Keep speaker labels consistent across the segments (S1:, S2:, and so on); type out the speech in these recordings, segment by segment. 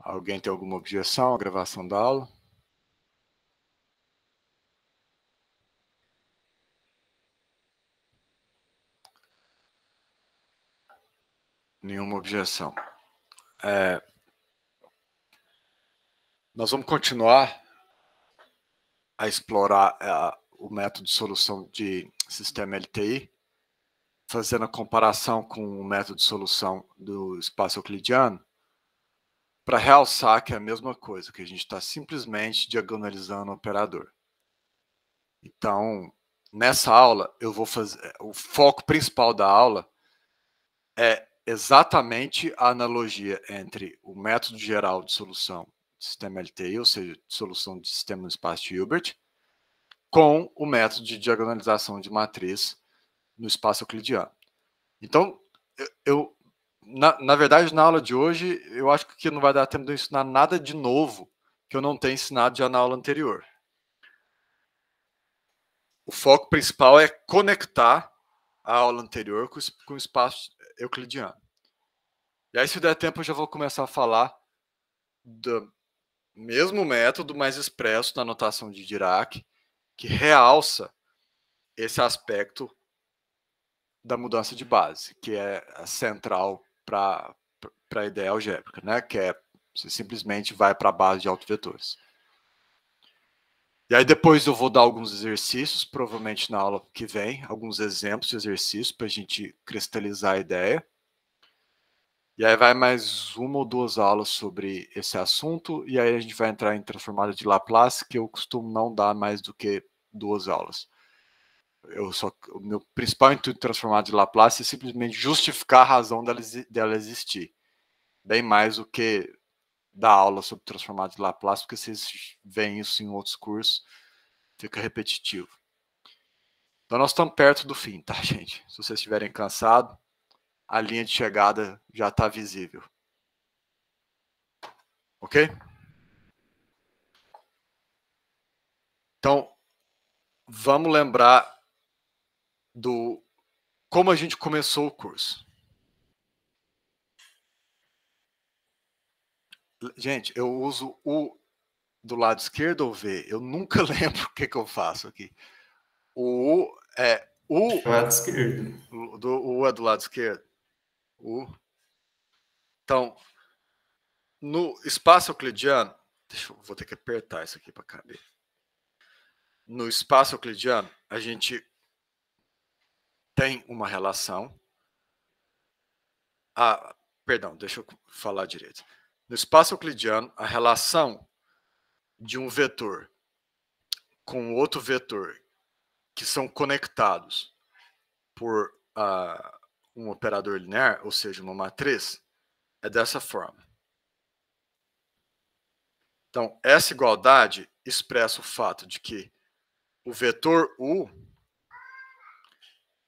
S1: Alguém tem alguma objeção à gravação da aula? Nenhuma objeção. É, nós vamos continuar a explorar é, o método de solução de sistema LTI fazendo a comparação com o método de solução do espaço euclidiano, para realçar que é a mesma coisa, que a gente está simplesmente diagonalizando o operador. Então, nessa aula, eu vou fazer. É, o foco principal da aula é exatamente a analogia entre o método geral de solução de sistema LTI, ou seja, de solução de sistema no espaço de Hilbert, com o método de diagonalização de matriz no espaço euclidiano. Então, eu, na, na verdade, na aula de hoje, eu acho que não vai dar tempo de eu ensinar nada de novo que eu não tenha ensinado já na aula anterior. O foco principal é conectar a aula anterior com, com o espaço euclidiano. E aí, se der tempo, eu já vou começar a falar do mesmo método, mais expresso na notação de Dirac, que realça esse aspecto da mudança de base, que é central para a ideia algébrica, né? que é você simplesmente vai para a base de autovetores. E aí depois eu vou dar alguns exercícios, provavelmente na aula que vem, alguns exemplos de exercícios para a gente cristalizar a ideia. E aí vai mais uma ou duas aulas sobre esse assunto, e aí a gente vai entrar em transformada de Laplace, que eu costumo não dar mais do que duas aulas eu só, o meu principal intuito de transformar de Laplace é simplesmente justificar a razão dela, dela existir. Bem mais do que dar aula sobre transformar de Laplace, porque vocês veem isso em outros cursos, fica repetitivo. Então nós estamos perto do fim, tá, gente? Se vocês estiverem cansados, a linha de chegada já está visível. Ok? Então, vamos lembrar do como a gente começou o curso. Gente, eu uso o do lado esquerdo ou V? Eu nunca lembro o que, que eu faço aqui. O U é, é o lado esquerdo. Do, o U é do lado esquerdo. U. Então, no espaço euclidiano, deixa eu, vou ter que apertar isso aqui para caber. No espaço euclidiano, a gente tem uma relação. A, ah, perdão, deixa eu falar direito. No espaço euclidiano, a relação de um vetor com outro vetor que são conectados por uh, um operador linear, ou seja, uma matriz, é dessa forma. Então, essa igualdade expressa o fato de que o vetor U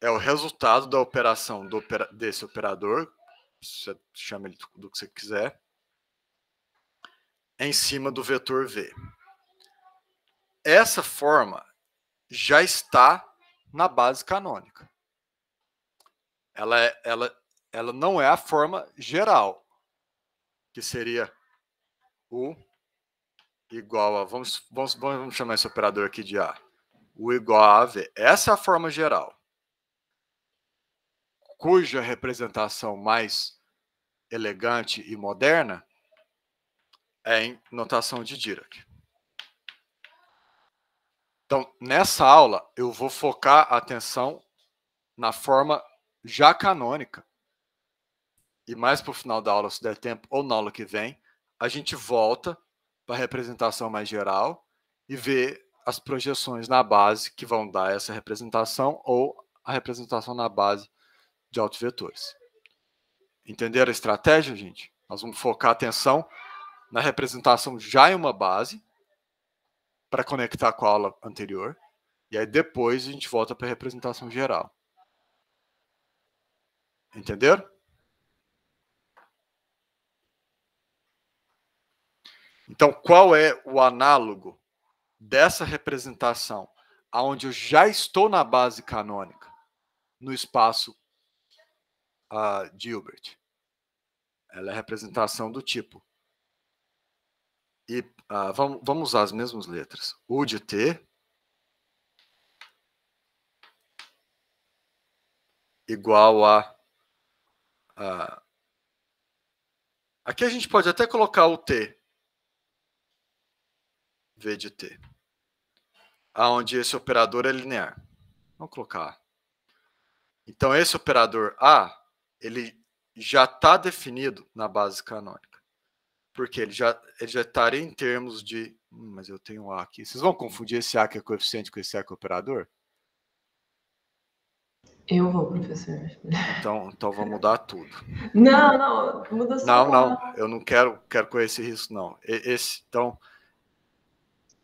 S1: é o resultado da operação do, desse operador, você chama ele do que você quiser, em cima do vetor V. Essa forma já está na base canônica. Ela, é, ela, ela não é a forma geral, que seria o igual a. Vamos, vamos, vamos chamar esse operador aqui de A. O igual a AV. Essa é a forma geral cuja representação mais elegante e moderna é em notação de Dirac. Então, nessa aula, eu vou focar a atenção na forma já canônica. E mais para o final da aula, se der tempo, ou na aula que vem, a gente volta para a representação mais geral e vê as projeções na base que vão dar essa representação ou a representação na base de autovetores. Entenderam a estratégia, gente? Nós vamos focar a atenção na representação já em uma base para conectar com a aula anterior. E aí depois a gente volta para a representação geral. Entenderam? Então, qual é o análogo dessa representação aonde eu já estou na base canônica no espaço a Gilbert. Ela é a representação do tipo. E uh, ah, vamos, vamos usar as mesmas letras. U de T igual a, a. Aqui a gente pode até colocar o T. V de T. Onde esse operador é linear. Vamos colocar. Então, esse operador A ele já está definido na base canônica. Porque ele já, ele já estaria em termos de. Hum, mas eu tenho A aqui. Vocês vão confundir esse A que é coeficiente com esse A que é operador?
S2: Eu vou, professor.
S1: Então, então vou mudar tudo. Não,
S2: não, muda só. Não,
S1: não, eu não quero, quero correr esse risco, não. Esse, então.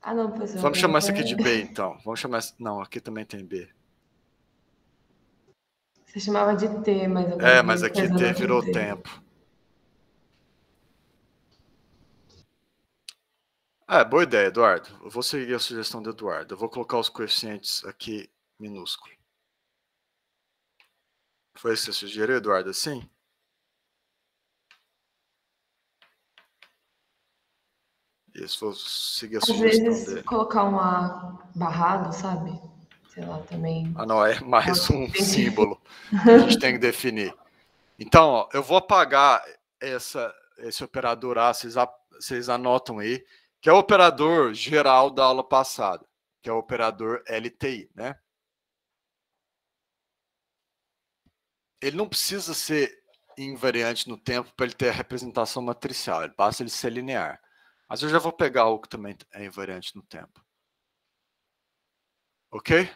S2: Ah, não, professor. Vamos chamar isso aqui de B,
S1: então. Vamos chamar. Não, aqui também tem B.
S2: Você chamava de T, mas... É, mas aqui T virou tempo.
S1: Ah, é, boa ideia, Eduardo. Eu vou seguir a sugestão do Eduardo. Eu vou colocar os coeficientes aqui minúsculo. Foi isso que você sugeriu, Eduardo? Sim? Isso, vou seguir a Às sugestão vezes, dele.
S2: colocar um A barrado, sabe? sei lá,
S1: também. Ah, não, é mais um símbolo que a gente tem que definir. Então, ó, eu vou apagar essa, esse operador A, vocês, a, vocês anotam aí, que é o operador geral da aula passada, que é o operador LTI, né? Ele não precisa ser invariante no tempo para ele ter a representação matricial, ele basta ele ser linear. Mas eu já vou pegar o que também é invariante no tempo. Ok?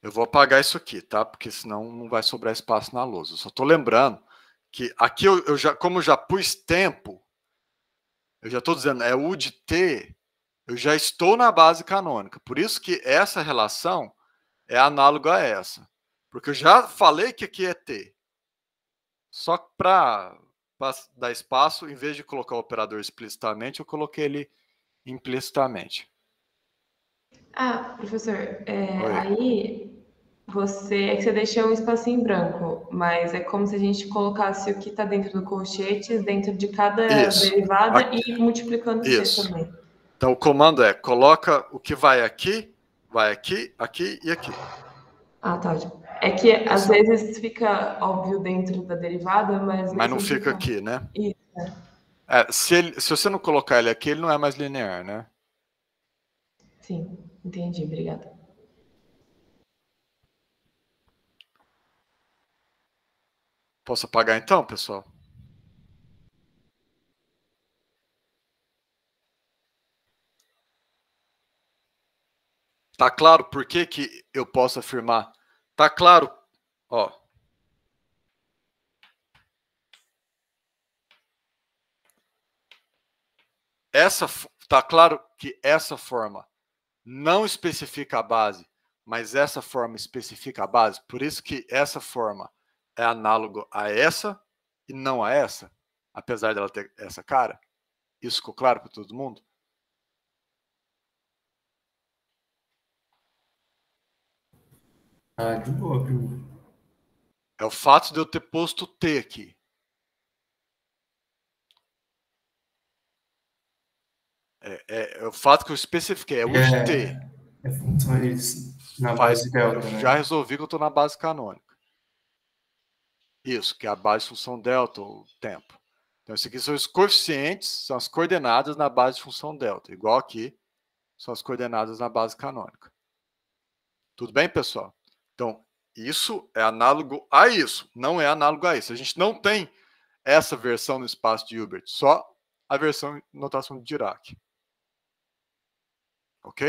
S1: Eu vou apagar isso aqui, tá? Porque senão não vai sobrar espaço na lousa. Eu só estou lembrando que aqui eu, eu, já, como eu já pus tempo, eu já estou dizendo, é U de T, eu já estou na base canônica. Por isso que essa relação é análoga a essa. Porque eu já falei que aqui é T. Só para dar espaço, em vez de colocar o operador explicitamente, eu coloquei ele implicitamente.
S2: Ah, professor, é, aí você é que você deixou um espacinho branco, mas é como se a gente colocasse o que está dentro do colchete, dentro de cada isso. derivada aqui. e multiplicando isso também.
S1: Então o comando é coloca o que vai aqui, vai aqui, aqui e aqui.
S2: Ah, tá. É que isso. às vezes fica óbvio dentro da derivada, mas. Mas não fica, fica assim aqui, né?
S1: Isso. É. é, se, ele, se você não colocar ele aqui, ele não é mais linear, né?
S2: Sim. Entendi, obrigada.
S1: Posso apagar então, pessoal? Tá claro por que, que eu posso afirmar? Tá claro, ó. Essa tá claro que essa forma não especifica a base, mas essa forma especifica a base, por isso que essa forma é análogo a essa e não a essa, apesar dela ter essa cara. Isso ficou claro para todo mundo? Ah, de boa, É o fato de eu ter posto T aqui. É, é, é, o fato que eu especifiquei, é o é, T. É na Faz, base delta, né? Já resolvi que eu estou na base canônica. Isso, que é a base de função delta, o tempo. Então, isso aqui são os coeficientes, são as coordenadas na base de função delta. Igual aqui, são as coordenadas na base canônica. Tudo bem, pessoal? Então, isso é análogo a isso, não é análogo a isso. A gente não tem essa versão no espaço de Hilbert, só a versão notação de Dirac. Ok?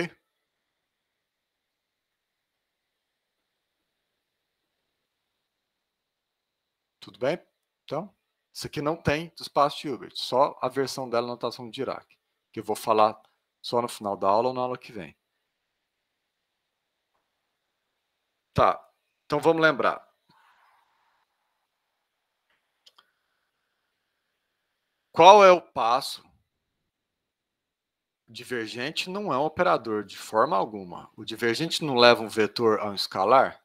S1: Tudo bem? Então, isso aqui não tem espaço de Hilbert, só a versão dela na notação de Dirac, que eu vou falar só no final da aula ou na aula que vem. Tá, então vamos lembrar. Qual é o passo divergente não é um operador de forma alguma. O divergente não leva um vetor a um escalar?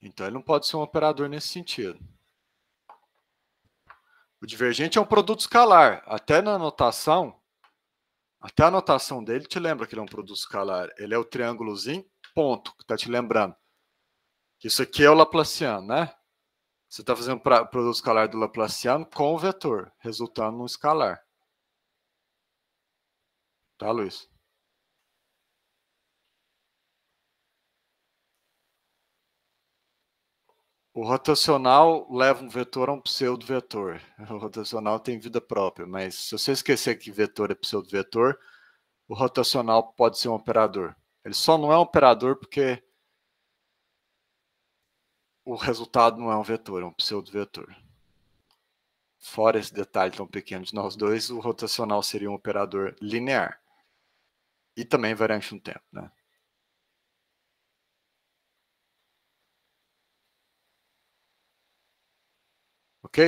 S1: Então ele não pode ser um operador nesse sentido. O divergente é um produto escalar. Até na notação, até a notação dele te lembra que ele é um produto escalar. Ele é o triângulozinho, ponto, que está te lembrando. Isso aqui é o Laplaciano, né? Você está fazendo pra, produto escalar do Laplaciano com o vetor, resultando no escalar. Tá, Luiz? O rotacional leva um vetor a um pseudo-vetor. O rotacional tem vida própria, mas se você esquecer que vetor é pseudo-vetor, o rotacional pode ser um operador. Ele só não é um operador porque o resultado não é um vetor, é um pseudo-vetor. Fora esse detalhe tão pequeno de nós dois, o rotacional seria um operador linear. E também variante no tempo, né? Ok?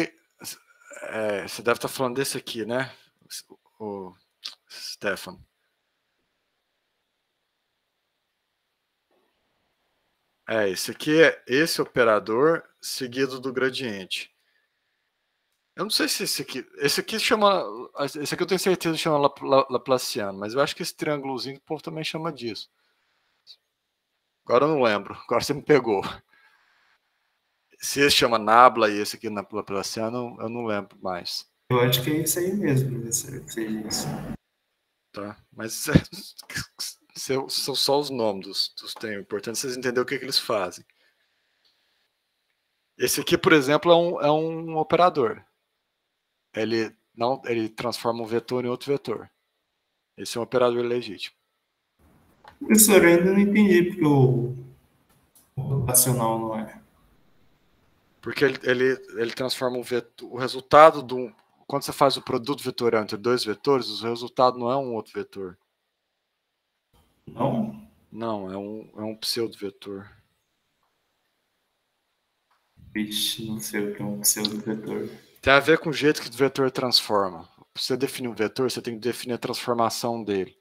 S1: É, você deve estar falando desse aqui, né, o Stefan? É, esse aqui é esse operador seguido do gradiente. Eu não sei se esse aqui. Esse aqui chama. Esse aqui eu tenho certeza chama Laplaciano, mas eu acho que esse triângulozinho o povo também chama disso. Agora eu não lembro, agora você me pegou. Se esse chama Nabla e esse aqui na Laplaciano, eu não lembro mais. Eu acho que é isso aí mesmo. Né? Esse, esse é isso. Tá, mas são, são só os nomes dos, dos temas. O importante é vocês entenderem o que, é que eles fazem. Esse aqui, por exemplo, é um, é um operador. Ele, não, ele transforma um vetor em outro vetor. Esse é um operador legítimo.
S3: Professor, eu ainda não entendi porque o relacional
S1: não é. Porque ele, ele, ele transforma um vetor, o resultado do. Quando você faz o produto vetorial entre dois vetores, o resultado não é um outro vetor. Não? Não, é um, é um pseudo-vetor. Vixe, não sei o que é um pseudo-vetor. Tem a ver com o jeito que o vetor transforma. Para você definir um vetor, você tem que definir a transformação dele.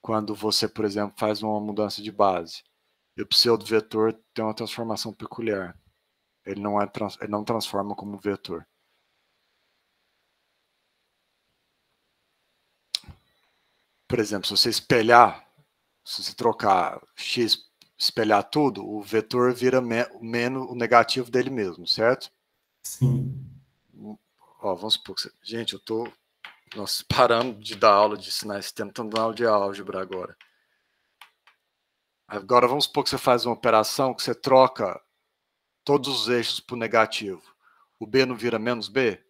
S1: Quando você, por exemplo, faz uma mudança de base. E o pseudo-vetor tem uma transformação peculiar. Ele não, é trans... ele não transforma como vetor. Por exemplo, se você espelhar se você trocar x, espelhar tudo, o vetor vira menos o negativo dele mesmo, certo? Sim. Ó, vamos supor que Gente, eu tô. Nós parando de dar aula de sinais, tentando dar aula de álgebra agora. Agora vamos supor que você faz uma operação que você troca todos os eixos para o negativo. O B não vira menos B?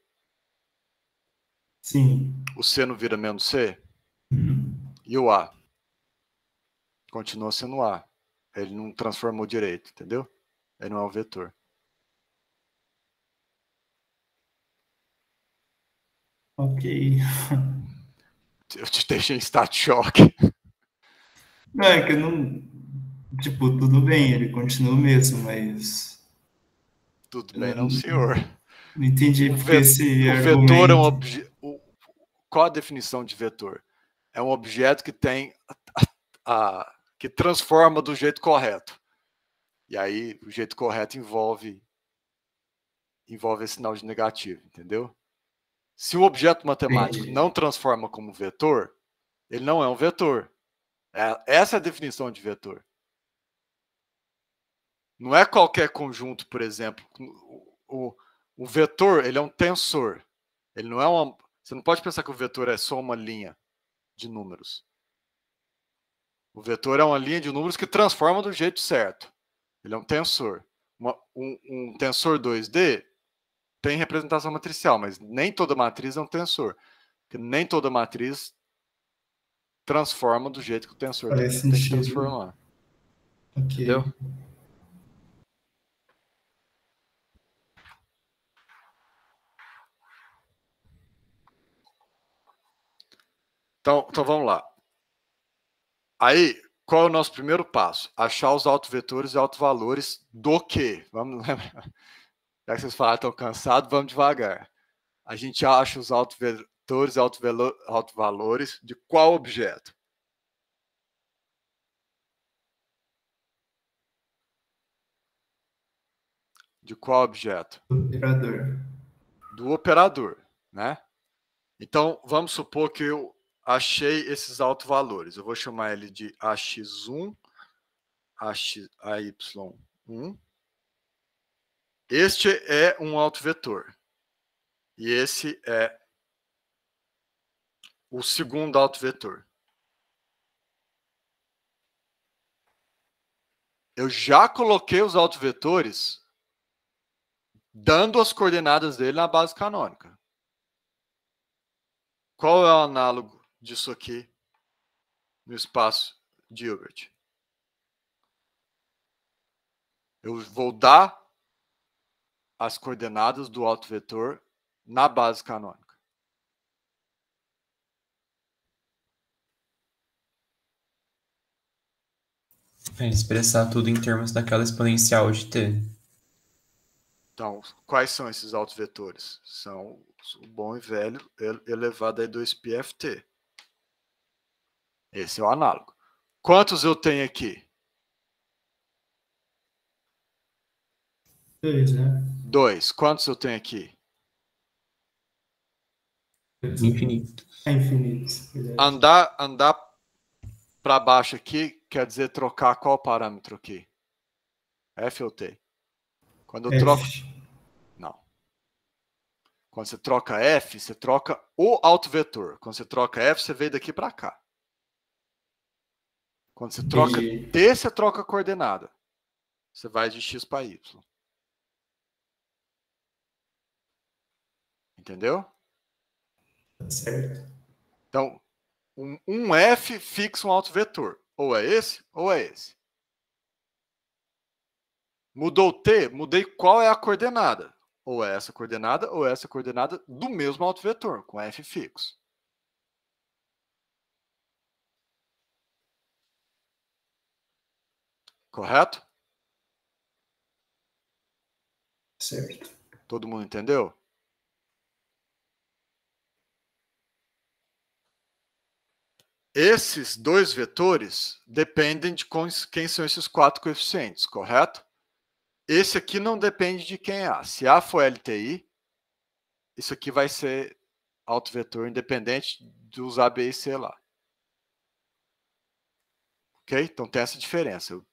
S3: Sim.
S1: O C não vira menos C? Uhum. E o A? continua sendo A. Ele não transformou direito, entendeu? Ele não é um vetor.
S3: Ok.
S1: Eu te deixei em estado de choque.
S3: Não, é que eu não. Tipo, tudo bem,
S1: ele continua mesmo, mas. Tudo bem, não, não senhor. Não entendi o porque esse. O argumento... vetor é um objeto. Qual a definição de vetor? É um objeto que tem a, a que transforma do jeito correto. E aí o jeito correto envolve envolve esse sinal de negativo, entendeu? Se o objeto matemático não transforma como vetor, ele não é um vetor. É, essa é a definição de vetor. Não é qualquer conjunto, por exemplo. O, o, o vetor ele é um tensor. Ele não é uma. Você não pode pensar que o vetor é só uma linha de números. O vetor é uma linha de números que transforma do jeito certo. Ele é um tensor. Uma, um, um tensor 2D tem representação matricial, mas nem toda matriz é um tensor. Porque nem toda matriz transforma do jeito que o tensor Parece tem que transformar. Okay. Entendeu? Então, então vamos lá. Aí, qual é o nosso primeiro passo? Achar os autovetores e valores do quê? Vamos lembrar. Já que vocês falaram estão cansados, vamos devagar. A gente acha os autovetores e valores de qual objeto? De qual objeto? Do operador. Do operador, né? Então, vamos supor que eu achei esses alto valores. Eu vou chamar ele de AX1, AX, 1 ay 1 Este é um alto vetor. E esse é o segundo alto vetor. Eu já coloquei os vetores dando as coordenadas dele na base canônica. Qual é o análogo disso aqui no espaço de Hilbert. Eu vou dar as coordenadas do alto vetor na base canônica.
S2: expressar tudo em termos daquela exponencial de t.
S1: Então, quais são esses autovetores? São o bom e velho elevado a 2πft. Esse é o análogo. Quantos eu tenho aqui? Dois, né? Dois. Quantos eu tenho aqui?
S3: Infinito. É infinito.
S1: Andar, andar para baixo aqui quer dizer trocar qual parâmetro aqui? F ou T? Quando eu F. troco. Não. Quando você troca F, você troca o alto vetor. Quando você troca F, você veio daqui para cá. Quando você troca Entendi. T, você troca a coordenada. Você vai de X para Y. Entendeu? Certo. Então, um, um F fixa um vetor, Ou é esse, ou é esse. Mudou o T, mudei qual é a coordenada. Ou é essa coordenada, ou é essa coordenada do mesmo vetor com F fixo. Correto? Certo. Todo mundo entendeu? Esses dois vetores dependem de quem são esses quatro coeficientes, correto? Esse aqui não depende de quem é A. Se A for LTI, isso aqui vai ser autovetor independente dos A, B e C lá. Ok? Então tem essa diferença. Eu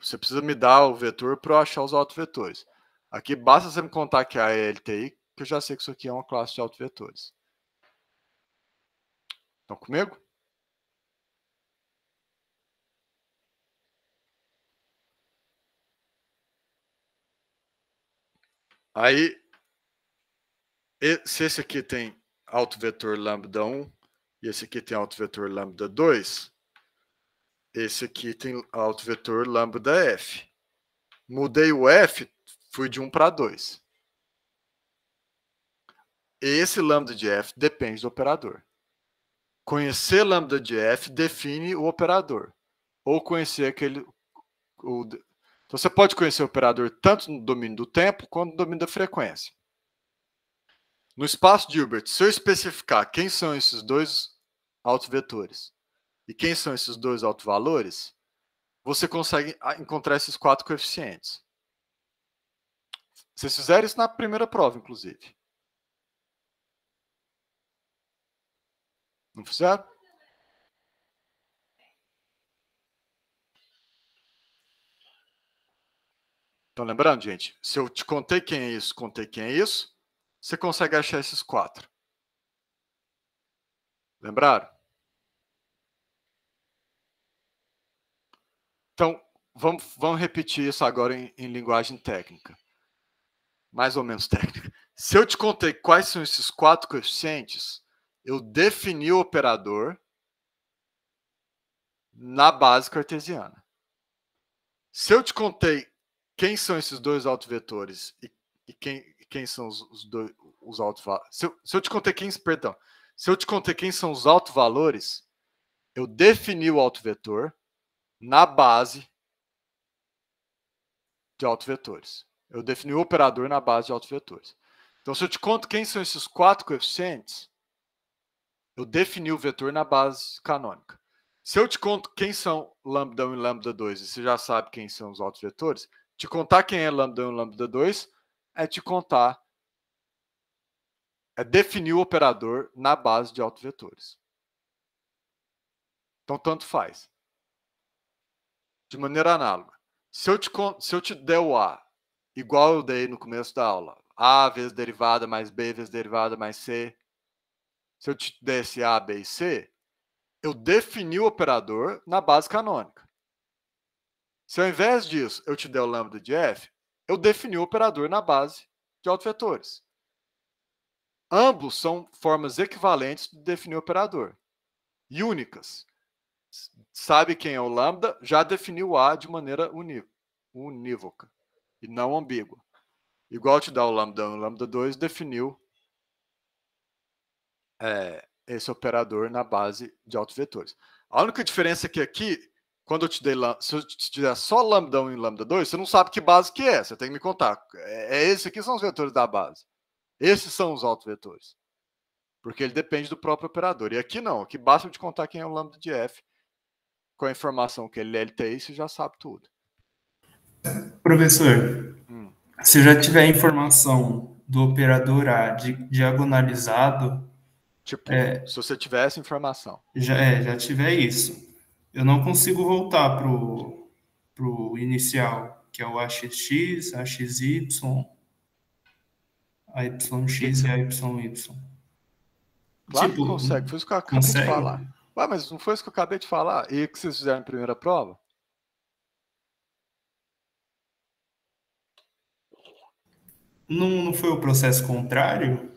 S1: você precisa me dar o vetor para eu achar os autovetores. Aqui basta você me contar que é a LTI, que eu já sei que isso aqui é uma classe de autovetores. Estão comigo? Aí, se esse aqui tem autovetor lambda 1 e esse aqui tem autovetor lambda 2, esse aqui tem alto vetor lambda f. Mudei o f, fui de 1 para 2. Esse lambda de f depende do operador. Conhecer lambda de f define o operador. Ou conhecer aquele... O, então, você pode conhecer o operador tanto no domínio do tempo quanto no domínio da frequência. No espaço de Hilbert, se eu especificar quem são esses dois autovetores, e quem são esses dois valores? você consegue ah, encontrar esses quatro coeficientes. Vocês fizeram isso na primeira prova, inclusive. Não fizeram? Então, lembrando, gente, se eu te contei quem é isso, contei quem é isso, você consegue achar esses quatro. Lembraram? Então, vamos, vamos repetir isso agora em, em linguagem técnica. Mais ou menos técnica. Se eu te contei quais são esses quatro coeficientes, eu defini o operador na base cartesiana. Se eu te contei quem são esses dois autovetores e, e quem, quem são os, os dois os altos se, se eu, te contei quem, perdão, se eu te contei quem são os autovalores, eu defini o autovetor na base de autovetores. Eu defini o operador na base de autovetores. Então, se eu te conto quem são esses quatro coeficientes, eu defini o vetor na base canônica. Se eu te conto quem são lambda 1 e lambda 2, e você já sabe quem são os autovetores, te contar quem é lambda 1 e lambda 2 é te contar, é definir o operador na base de autovetores. Então, tanto faz de maneira análoga. Se eu te, se eu te der o A, igual eu dei no começo da aula, A vezes derivada mais B vezes derivada mais C, se eu te desse A, B e C, eu defini o operador na base canônica. Se ao invés disso eu te der o lambda de F, eu defini o operador na base de autovetores. Ambos são formas equivalentes de definir o operador, e únicas sabe quem é o lambda, já definiu A de maneira unívoca e não ambígua. Igual te dá o lambda 1, lambda 2 definiu é, esse operador na base de autovetores. A única diferença é que aqui, quando eu te dei, se eu te der só lambda 1 e lambda 2, você não sabe que base que é, você tem que me contar. É, é esse aqui são os vetores da base. Esses são os autovetores. Porque ele depende do próprio operador. E aqui não, aqui basta eu te contar quem é o lambda de f com a informação que ele é tem, você já sabe tudo.
S3: Professor, hum. se já tiver informação do operador A de, diagonalizado. Tipo, é,
S1: se você tivesse informação. Já, é, já
S3: tiver isso. Eu não consigo voltar pro, pro inicial, que é o AXX, AXY, AYX
S1: e AYY. Claro tipo, que consegue, foi isso que eu acabei consegue? de falar. Ué, ah, mas não foi isso que eu acabei de falar? E o que vocês fizeram em primeira prova? Não, não foi o processo contrário?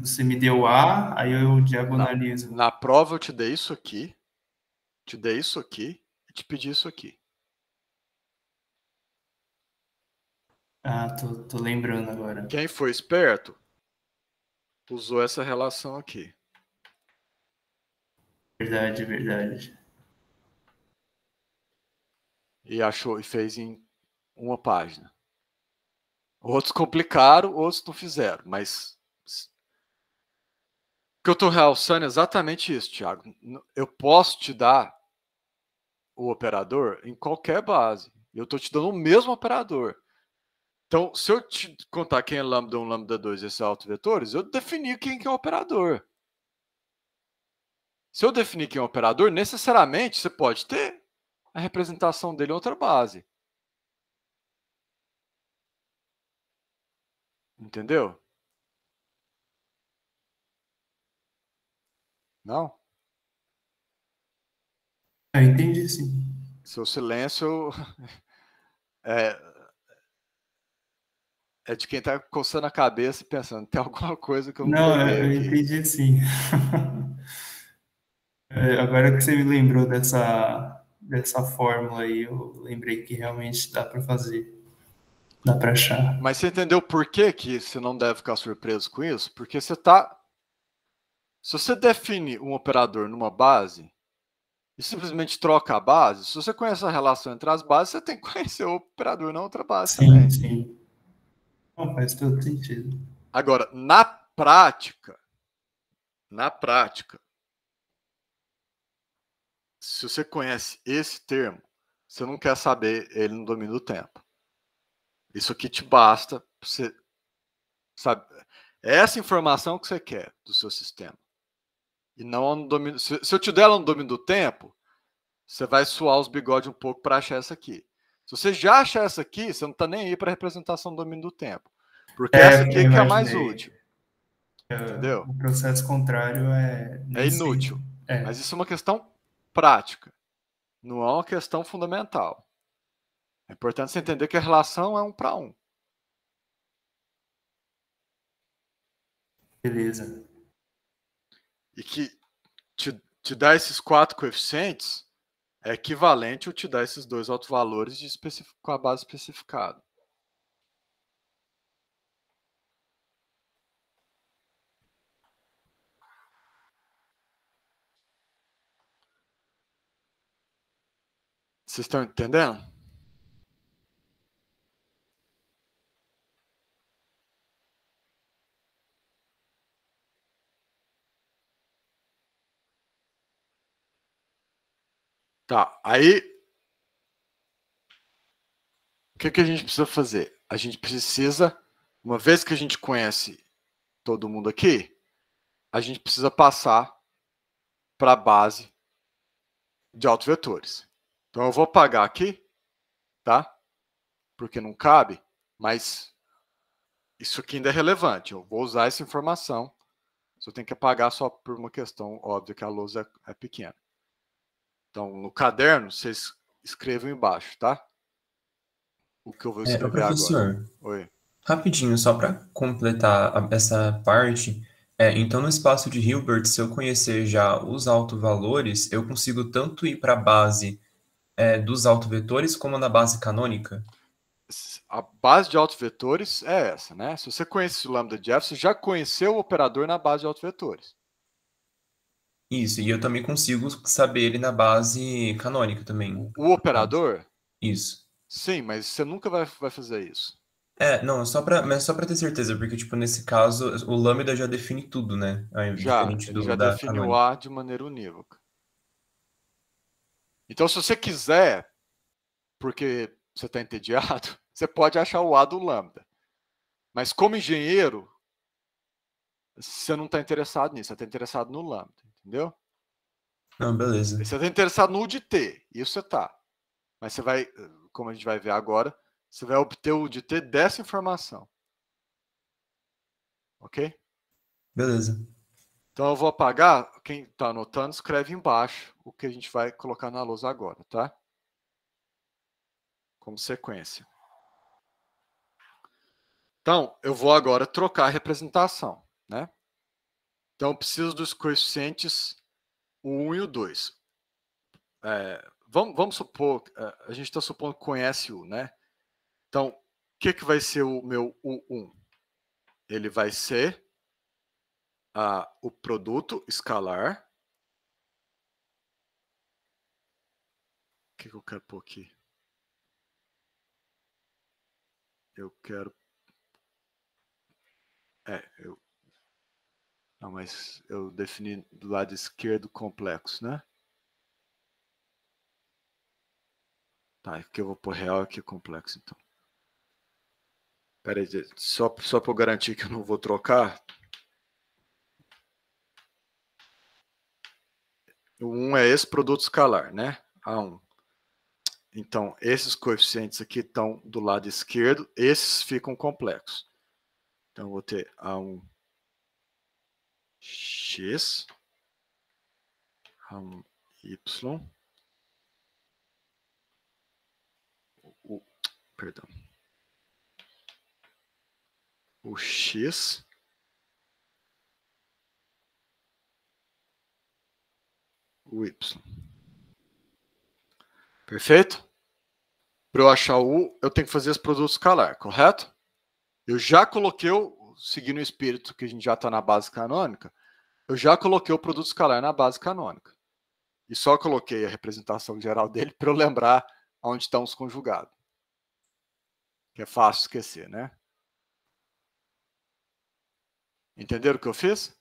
S1: Você me deu A, aí eu diagonalizo. Na, na prova eu te dei isso aqui, te dei isso aqui e te pedi isso aqui.
S3: Ah, tô, tô lembrando agora.
S1: Quem foi esperto usou essa relação aqui.
S3: Verdade, verdade.
S1: E achou e fez em uma página. Outros complicaram, outros não fizeram, mas o que eu estou realçando é exatamente isso, Thiago. Eu posso te dar o operador em qualquer base. Eu estou te dando o mesmo operador. Então, se eu te contar quem é lambda 1, lambda 2 esses autovetores, eu defini quem que é o operador. Se eu definir quem é um operador, necessariamente você pode ter a representação dele em outra base. Entendeu? Não? É, entendi sim. Seu silêncio é, é de quem está coçando a cabeça e pensando, tem alguma coisa que eu não Não, é, eu entendi
S3: sim. É, agora que você me lembrou dessa, dessa fórmula aí, eu lembrei que
S1: realmente dá para fazer.
S3: Dá para achar.
S1: Mas você entendeu por que, que você não deve ficar surpreso com isso? Porque você está. Se você define um operador numa base e simplesmente troca a base, se você conhece a relação entre as bases, você tem que conhecer o operador na outra base. Sim, também. sim. Não faz todo sentido. Agora, na prática, na prática, se você conhece esse termo, você não quer saber ele no domínio do tempo. Isso aqui te basta, você sabe, é essa informação que você quer do seu sistema. E não no domínio, se, se eu te der ela no domínio do tempo, você vai suar os bigodes um pouco para achar essa aqui. Se você já achar essa aqui, você não está nem aí para a representação do domínio do tempo. Porque é, essa aqui é que é a mais útil. É, Entendeu?
S3: O processo contrário
S1: é. É inútil. É. Mas isso é uma questão prática. Não é uma questão fundamental. É importante você entender que a relação é um para um. Beleza. E que te, te dá esses quatro coeficientes é equivalente ao te dar esses dois altos valores de com a base especificada. Vocês estão entendendo? Tá, aí o que, que a gente precisa fazer? A gente precisa, uma vez que a gente conhece todo mundo aqui, a gente precisa passar para a base de autovetores. Então eu vou pagar aqui, tá? Porque não cabe, mas isso aqui ainda é relevante. Eu vou usar essa informação. Só tem que apagar só por uma questão óbvia que a lousa é, é, pequena. Então, no caderno, vocês escrevam embaixo, tá? O que eu vou é, escrever é, professor, agora. Oi.
S2: Rapidinho, só para completar essa parte. É, então, no espaço de Hilbert, se eu conhecer já os valores, eu consigo tanto ir para a base é, dos autovetores como na base
S1: canônica? A base de autovetores é essa, né? Se você conhece o lambda de F, você já conheceu o operador na base de autovetores.
S2: Isso, e eu também
S1: consigo saber ele na base canônica também. O operador? Isso. Sim, mas você nunca vai, vai fazer isso.
S2: É, não, só pra, mas só para ter certeza, porque, tipo, nesse caso, o lambda já define tudo, né? Já, já define o
S1: A de maneira unívoca. Então, se você quiser, porque você está entediado, você pode achar o A do lambda. Mas como engenheiro, você não está interessado nisso, você está interessado no lambda, entendeu?
S3: Não, beleza. Você
S1: está interessado no UDT, isso você está. Mas você vai, como a gente vai ver agora, você vai obter o UDT dessa informação. Ok? Beleza. Então eu vou apagar, quem está anotando escreve embaixo o que a gente vai colocar na lousa agora, tá? Como sequência. Então, eu vou agora trocar a representação, né? Então, eu preciso dos coeficientes 1 e o 2. É, vamos, vamos, supor, é, a gente está supondo que conhece o, né? Então, o que, que vai ser o meu U1? Ele vai ser a o produto escalar. O que, que eu quero pôr aqui? Eu quero. É, eu. Não, mas eu defini do lado esquerdo complexo, né? Tá, aqui eu vou pôr real aqui é complexo, então. Pera aí, só, só para eu garantir que eu não vou trocar, O 1 é esse produto escalar, né? A1. Então, esses coeficientes aqui estão do lado esquerdo, esses ficam complexos. Então, eu vou ter A1x, A1y, o, perdão, o x o Y. Perfeito? Para eu achar o U, eu tenho que fazer esse produto escalar, correto? Eu já coloquei, o, seguindo o espírito que a gente já está na base canônica, eu já coloquei o produto escalar na base canônica. E só coloquei a representação geral dele para eu lembrar onde estão tá os conjugados. Que é fácil esquecer, né? Entenderam o que eu fiz?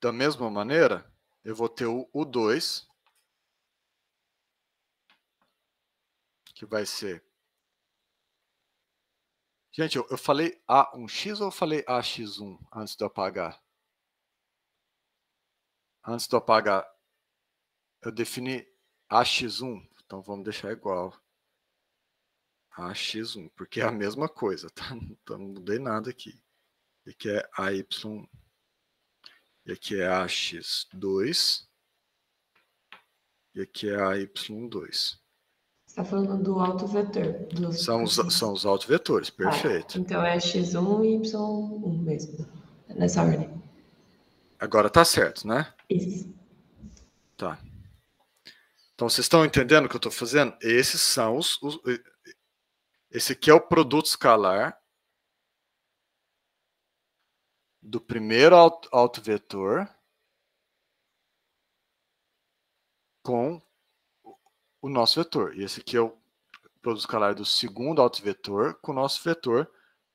S1: Da mesma maneira, eu vou ter o U2, que vai ser. Gente, eu, eu falei A1x ou eu falei AX1 antes de eu apagar? Antes de eu apagar, eu defini AX1, então vamos deixar igual. AX1, porque é a mesma coisa, tá? Então não mudei nada aqui. E que é AY1. E aqui é AX2. E aqui é AY2. Você
S2: está falando do autovetor. Do... São,
S1: os, são os autovetores, tá, perfeito. Ah, então
S2: é X1 e Y1 mesmo,
S1: nessa ordem. Agora está certo, né? Isso. Tá. Então vocês estão entendendo o que eu estou fazendo? Esses são os, os, Esse aqui é o produto escalar do primeiro autovetor com o nosso vetor. E esse aqui é o produto escalar do segundo autovetor com o nosso vetor.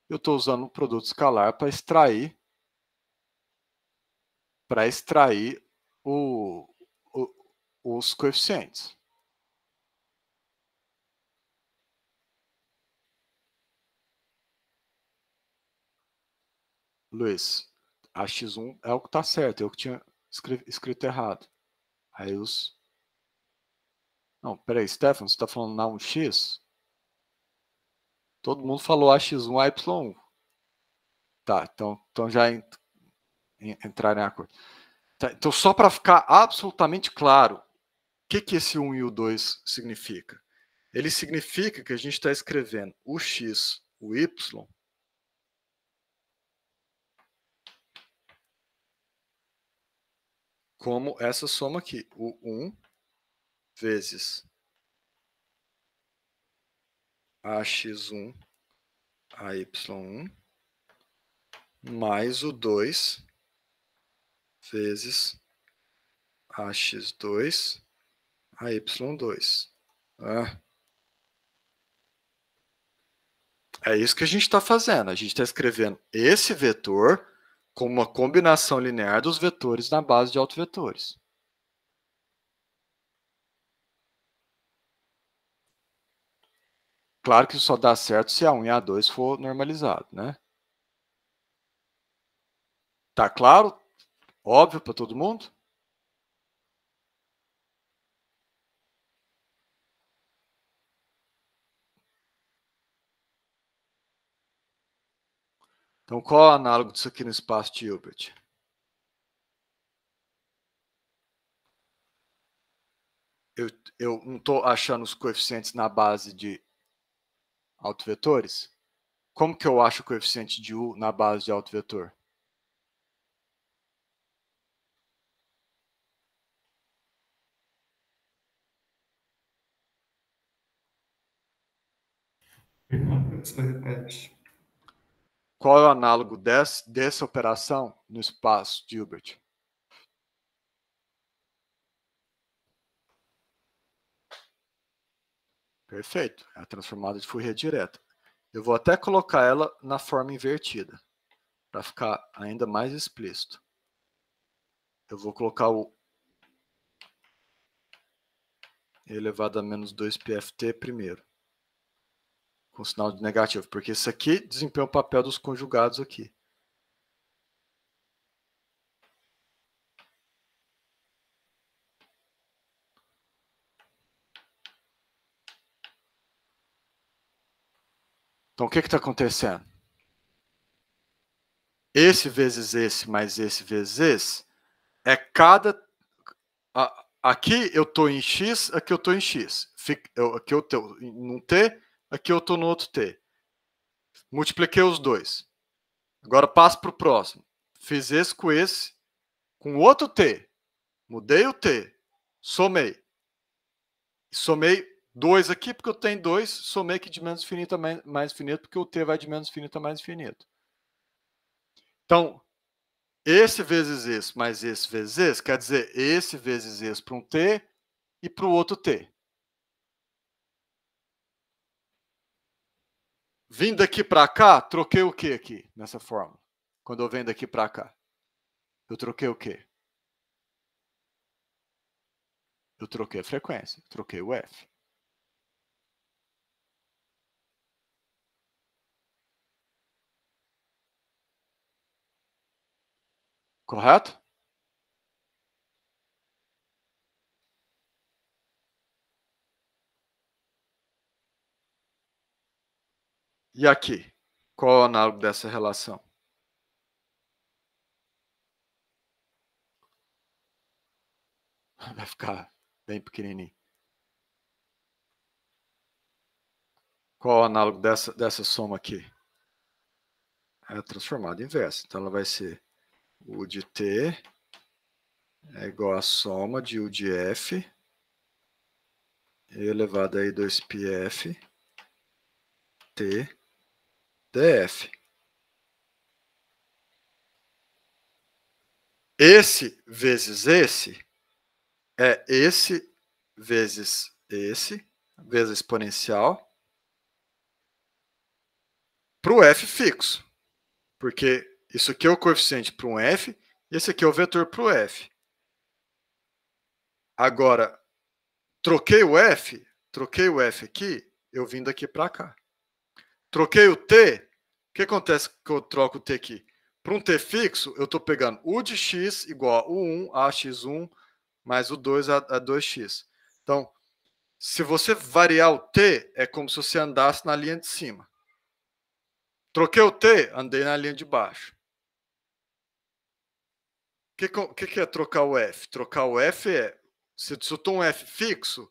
S1: Eu estou usando o produto escalar para extrair para extrair o, o, os coeficientes. Luiz, a X1 é o que está certo, é o que tinha escrito errado. Aí os. Não, peraí, Stefan, você está falando na 1x? Todo mundo falou AX1, Y1. Tá, então, então já ent... entraram em acordo. Tá, então, só para ficar absolutamente claro, o que, que esse 1 e o 2 significa? Ele significa que a gente está escrevendo o X, o Y, como essa soma aqui, o 1 vezes ax1 a y1 mais o 2 vezes ax2 a y2. Ah. Né? É isso que a gente está fazendo. A gente está escrevendo esse vetor com uma combinação linear dos vetores na base de autovetores. Claro que isso só dá certo se A1 e A2 for normalizado, né? Tá claro? Óbvio para todo mundo? Então, qual é o análogo disso aqui no espaço de Hilbert? Eu, eu não estou achando os coeficientes na base de autovetores? Como que eu acho o coeficiente de U na base de autovetor? Pergunta, só repete. Qual é o análogo desse, dessa operação no espaço de Hilbert? Perfeito. É a transformada de Fourier direta. Eu vou até colocar ela na forma invertida, para ficar ainda mais explícito. Eu vou colocar o elevado a menos 2 PFT primeiro com sinal de negativo, porque isso aqui desempenha o papel dos conjugados aqui. Então, o que está acontecendo? Esse vezes esse mais esse vezes esse é cada. Aqui eu estou em x, aqui eu estou em x. Aqui eu estou em um t, aqui eu estou no outro T. Multipliquei os dois. Agora passo para o próximo. Fiz esse com esse, com outro T. Mudei o T. Somei. Somei dois aqui, porque eu tenho dois. Somei aqui de menos infinito a mais, mais infinito, porque o T vai de menos infinito a mais infinito. Então, esse vezes esse mais esse vezes esse, quer dizer, esse vezes esse para um T e para o outro T. Vindo aqui para cá, troquei o que aqui nessa fórmula? Quando eu venho daqui para cá, eu troquei o que? Eu troquei a frequência, troquei o F. Correto? E aqui? Qual é o análogo dessa relação? Vai ficar bem pequenininho. Qual é o análogo dessa, dessa soma aqui? É transformada inversa. Então, ela vai ser U de T é igual à soma de U de F elevado a I2PF T DF. Esse vezes esse é esse vezes esse, vezes exponencial, para o f fixo. Porque isso aqui é o coeficiente para um f, e esse aqui é o vetor para o f. Agora, troquei o f, troquei o f aqui, eu vim daqui para cá. Troquei o T, o que acontece que eu troco o T aqui? Para um T fixo, eu estou pegando U de X igual a U1 a X1 mais U2 a, 2X. Então, se você variar o T, é como se você andasse na linha de cima. Troquei o T, andei na linha de baixo. O que, que, que, é trocar o F? Trocar o F é, se eu estou um F fixo,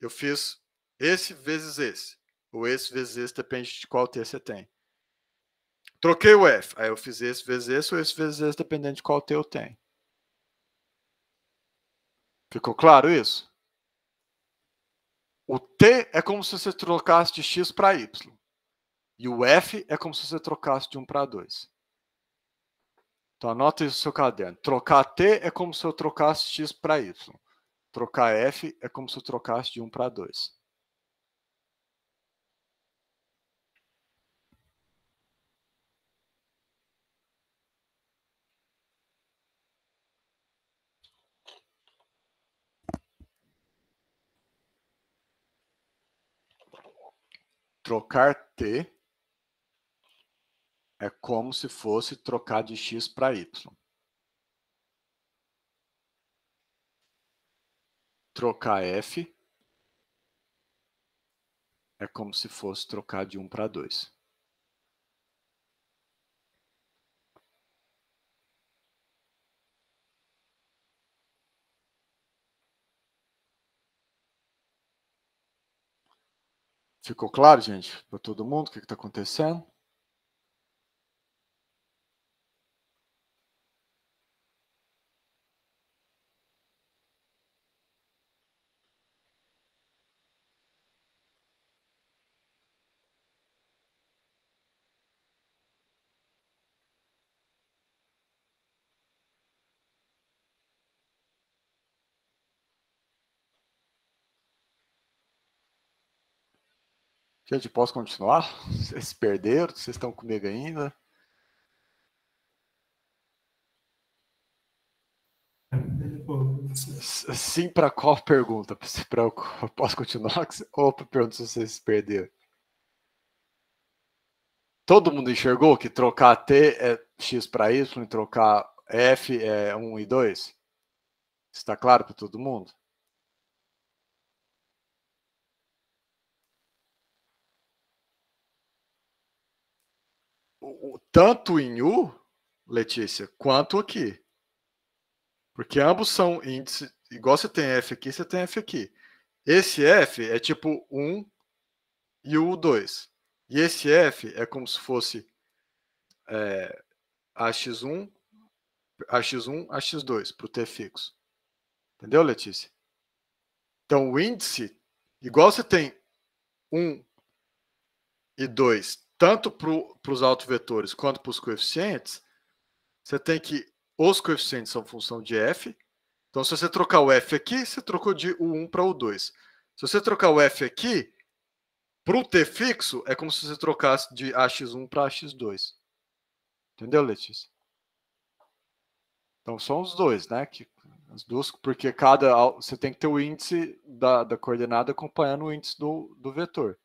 S1: eu fiz esse vezes esse. O esse vezes esse depende de qual T você tem. Troquei o F. Aí eu fiz esse vezes esse ou esse vezes esse, dependendo de qual T eu tenho. Ficou claro isso? O T é como se você trocasse de X para Y. E o F é como se você trocasse de 1 para 2. Então anota isso no seu caderno. Trocar T é como se eu trocasse X para Y. Trocar F é como se eu trocasse de 1 para 2. trocar t é como se fosse trocar de x para y. Trocar f é como se fosse trocar de 1 para 2. Ficou claro, gente, para todo mundo o que está acontecendo? Gente, posso continuar? Vocês se perderam? Vocês estão comigo ainda? Sim, para qual pergunta? Pra, eu posso continuar? Ou para pergunta se vocês se perderam? Todo mundo enxergou que trocar T é X para Y e trocar F é 1 e 2? Está claro para todo mundo? tanto em U, Letícia, quanto aqui. Porque ambos são índices, igual você tem F aqui, você tem F aqui. Esse F é tipo 1 e o 2. E esse F é como se fosse é, AX1, AX1, AX2, para o T fixo. Entendeu, Letícia? Então, o índice, igual você tem 1 e 2 tanto para os vetores quanto para os coeficientes, você tem que. Os coeficientes são função de f. Então, se você trocar o f aqui, você trocou de U1 para U2. Se você trocar o f aqui, para o t fixo, é como se você trocasse de AX1 para AX2. Entendeu, Letícia? Então, são os dois, né? Que, as duas, porque cada, você tem que ter o índice da, da coordenada acompanhando o índice do, do vetor.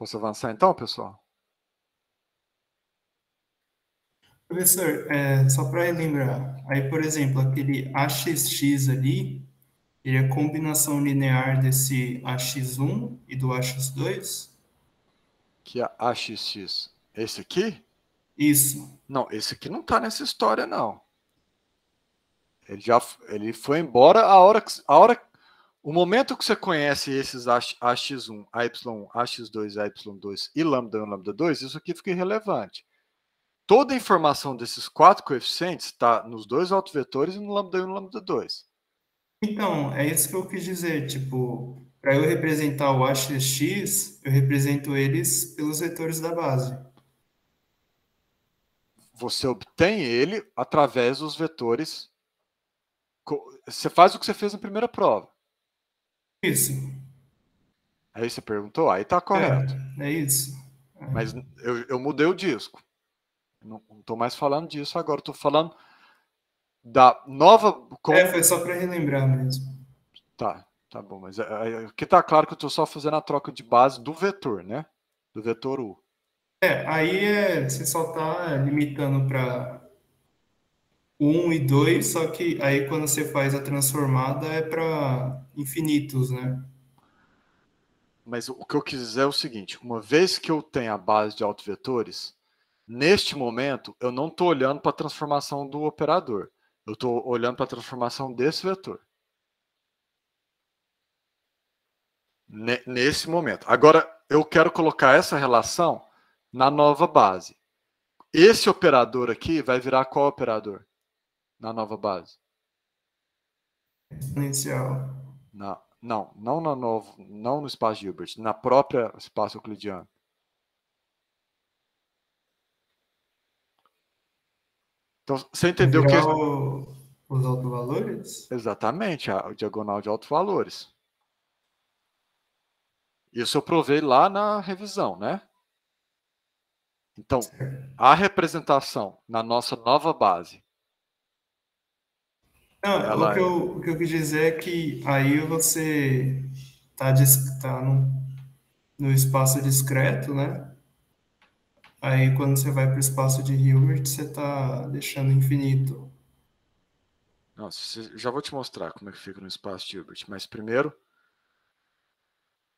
S1: Posso avançar então, pessoal?
S3: Professor, é, só para lembrar, aí, por exemplo, aquele AXX ali, ele é combinação linear desse
S1: AX1 e do AX2? Que é AXX. Esse aqui? Isso. Não, esse aqui não está nessa história, não. Ele já ele foi embora a hora, a hora o momento que você conhece esses AX1, AY1, AX2, AY2 e lambda 1, lambda 2, isso aqui fica irrelevante. Toda a informação desses quatro coeficientes está nos dois autovetores e no lambda 1 e no lambda 2.
S3: Então, é isso que eu quis dizer. Tipo, para eu representar o AXX, eu represento eles pelos vetores da base.
S1: Você obtém ele através dos vetores. Você faz o que você fez na primeira prova isso. Aí você perguntou, aí tá correto. É, é isso. É. Mas eu, eu mudei o disco. Não, não tô mais falando disso agora, tô falando da nova. É, foi só para relembrar mesmo. Tá, tá bom, mas aqui é, é, tá claro que eu tô só fazendo a troca de base do vetor, né? Do vetor U. É, aí é,
S3: você só tá limitando para 1 e 2, só que aí quando você faz a transformada é para infinitos, né?
S1: Mas o que eu quiser é o seguinte: uma vez que eu tenho a base de autovetores, neste momento eu não estou olhando para a transformação do operador, eu estou olhando para a transformação desse vetor. Nesse momento. Agora, eu quero colocar essa relação na nova base. Esse operador aqui vai virar qual operador? na nova base?
S3: Exponencial.
S1: Na, não, não, na novo, não no espaço de Hilbert, na própria espaço euclidiano. Então, você entendeu o que. O,
S3: os autovalores?
S1: Exatamente, a, diagonal de autovalores. Isso eu provei lá na revisão, né? Então, a representação na nossa nova base não, Ela... É o, que
S3: eu, o que eu quis dizer é que aí você tá, tá no, no espaço discreto, né? Aí quando você vai para o espaço de Hilbert, você tá deixando infinito.
S1: Nossa, já vou te mostrar como é que fica no espaço de Hilbert. Mas primeiro,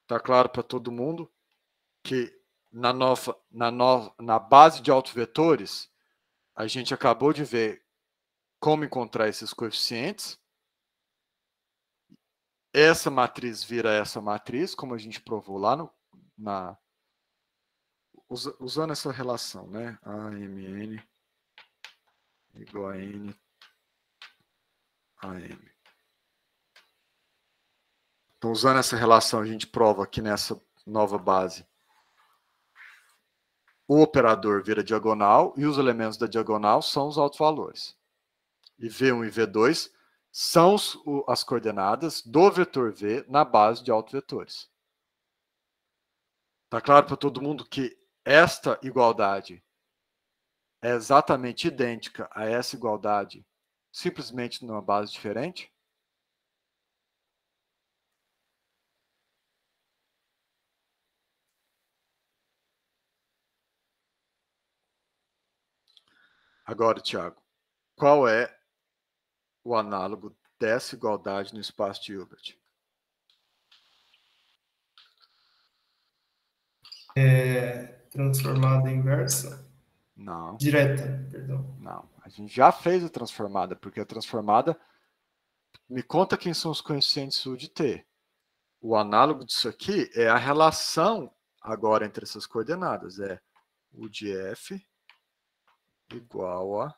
S1: tá claro para todo mundo que na, nova, na, na base de autovetores, a gente acabou de ver como encontrar esses coeficientes. Essa matriz vira essa matriz, como a gente provou lá no, na, usando essa relação, né? AMN igual a N AM. Então, usando essa relação, a gente prova que nessa nova base o operador vira diagonal e os elementos da diagonal são os altos valores e V1 e V2 são as coordenadas do vetor V na base de autovetores. Está claro para todo mundo que esta igualdade é exatamente idêntica a essa igualdade, simplesmente numa base diferente? Agora, Tiago, qual é o análogo dessa igualdade no espaço de Hilbert?
S3: É, transformada inversa?
S1: Não. Direta, perdão. Não. A gente já fez a transformada, porque a transformada me conta quem são os coeficientes U de T. O análogo disso aqui é a relação agora entre essas coordenadas. É U de F igual a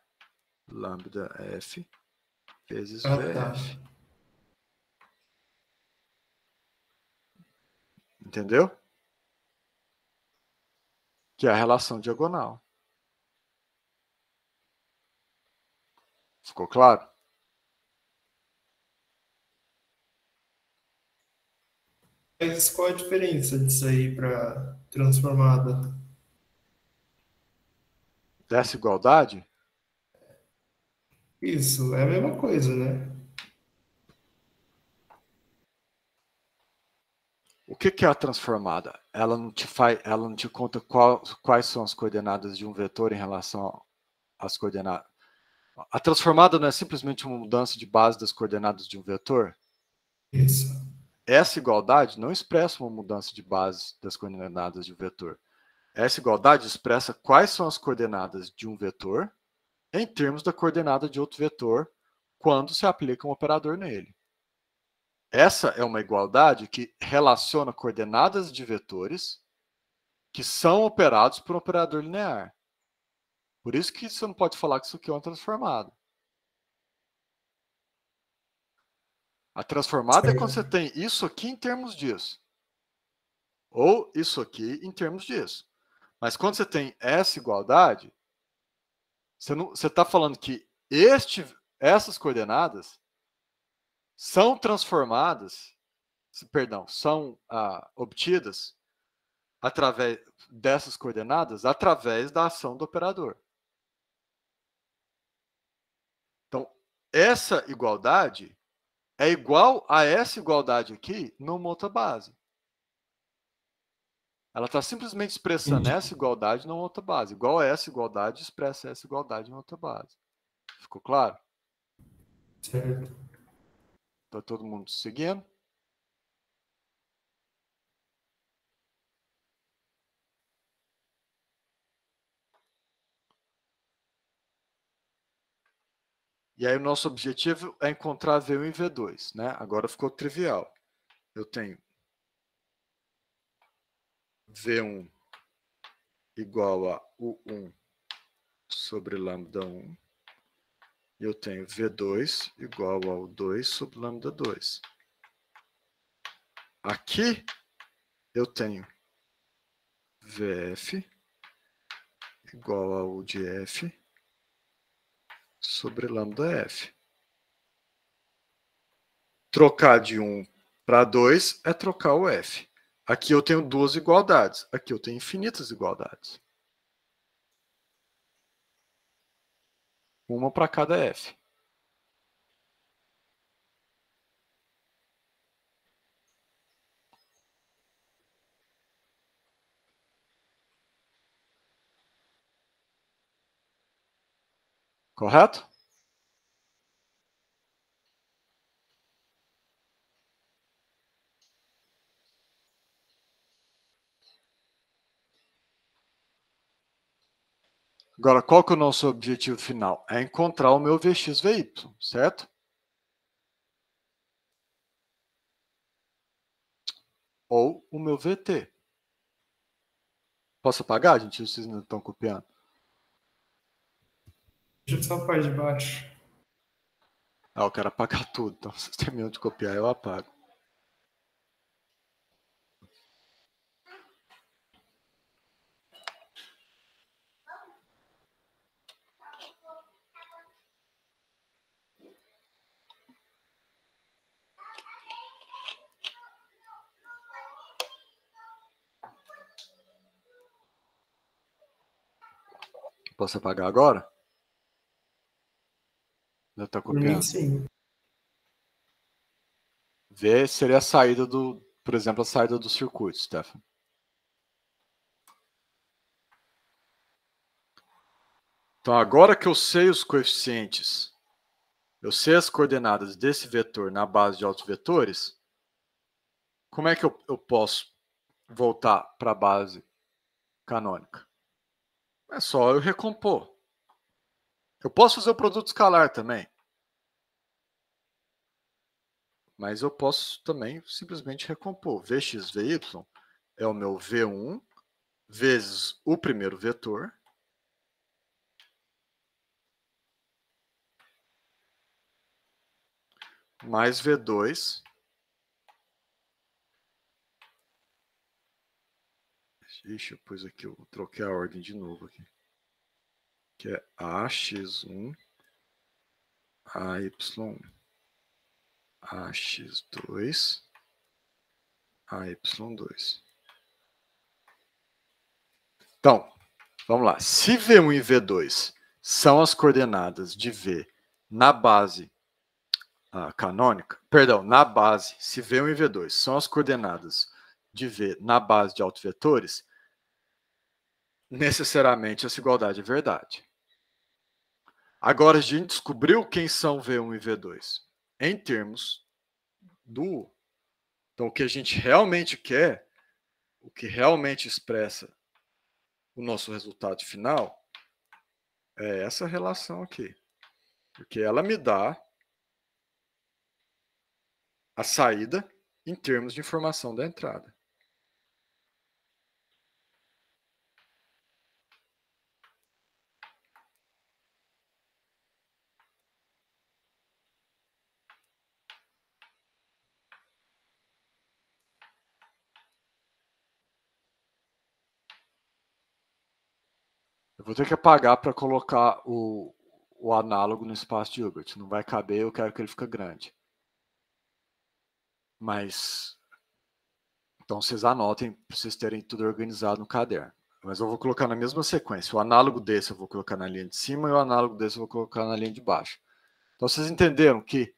S1: lambda F vezes isso ah, é tá. Entendeu? Que é a relação diagonal. Ficou claro?
S3: Mas qual a diferença disso aí para transformada?
S1: Dessa igualdade?
S3: Isso, é a mesma coisa,
S1: né? O que, que é a transformada? Ela não te faz, ela não te conta qual, quais são as coordenadas de um vetor em relação às coordenadas. A transformada não é simplesmente uma mudança de base das coordenadas de um vetor? Isso. Essa igualdade não expressa uma mudança de base das coordenadas de um vetor. Essa igualdade expressa quais são as coordenadas de um vetor em termos da coordenada de outro vetor quando se aplica um operador nele. Essa é uma igualdade que relaciona coordenadas de vetores que são operados por um operador linear. Por isso que você não pode falar que isso aqui é uma transformada. A transformada é quando você tem isso aqui em termos disso. Ou isso aqui em termos disso. Mas quando você tem essa igualdade, você não, você está falando que este, essas coordenadas são transformadas, perdão, são ah, obtidas através dessas coordenadas através da ação do operador. Então, essa igualdade é igual a essa igualdade aqui numa outra base. Ela está simplesmente expressando Entendi. essa igualdade em outra base. Igual a essa igualdade, expressa essa igualdade em outra base. Ficou claro? Certo. Está todo mundo seguindo? E aí o nosso objetivo é encontrar V1 e V2, né? Agora ficou trivial. Eu tenho V1 igual a U1 sobre lambda 1. E Eu tenho V2 igual ao 2 sobre lambda 2. Aqui eu tenho VF igual a ao de F sobre lambda F. Trocar de 1 para 2 é trocar o F. Aqui eu tenho duas igualdades, aqui eu tenho infinitas igualdades. Uma para cada f. Correto? Agora, qual que é o nosso objetivo final? É encontrar o meu VXVY, certo? Ou o meu VT. Posso apagar, gente? Vocês não estão copiando.
S3: Deixa só a de baixo.
S1: Ah, eu quero apagar tudo. Então, vocês terminam de copiar, eu apago. Posso possa pagar agora? Já tá copiando. Sim. Vê seria a saída do, por exemplo, a saída do circuito, Stefan. Então, agora que eu sei os coeficientes, eu sei as coordenadas desse vetor na base de vetores, como é que eu, eu posso voltar para a base canônica? É só eu recompor. Eu posso fazer o produto escalar também. Mas eu posso também simplesmente recompor. Vx Vy é o meu V1 vezes o primeiro vetor. Mais V2 Deixa eu pôr aqui, eu troquei a ordem de novo aqui. Que é AX1, AY1, AX2, AY2. Então, vamos lá. Se V1 e V2 são as coordenadas de V na base ah, canônica, perdão, na base, se V1 e V2 são as coordenadas de V na base de autovetores, necessariamente essa igualdade é verdade. Agora a gente descobriu quem são V1 e V2 em termos do. Então, o que a gente realmente quer, o que realmente expressa o nosso resultado final, é essa relação aqui. Porque ela me dá a saída em termos de informação da entrada. Eu vou ter que apagar para colocar o, o análogo no espaço de Hilbert. Não vai caber, eu quero que ele fique grande. Mas. Então vocês anotem para vocês terem tudo organizado no caderno. Mas eu vou colocar na mesma sequência. O análogo desse eu vou colocar na linha de cima e o análogo desse eu vou colocar na linha de baixo. Então vocês entenderam que,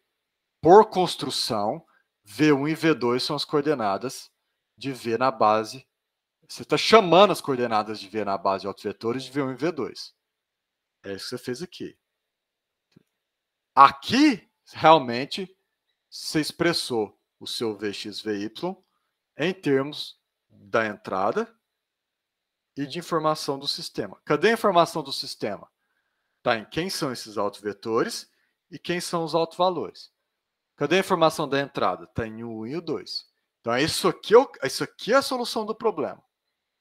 S1: por construção, V1 e V2 são as coordenadas de V na base você está chamando as coordenadas de V na base de altos vetores de V1 e V2. É isso que você fez aqui. Aqui, realmente, você expressou o seu Vx, Vy em termos da entrada e de informação do sistema. Cadê a informação do sistema? Está em quem são esses autovetores e quem são os autovalores. Cadê a informação da entrada? Está em 1 e 2. Então, é isso aqui, é é isso aqui é a solução do problema.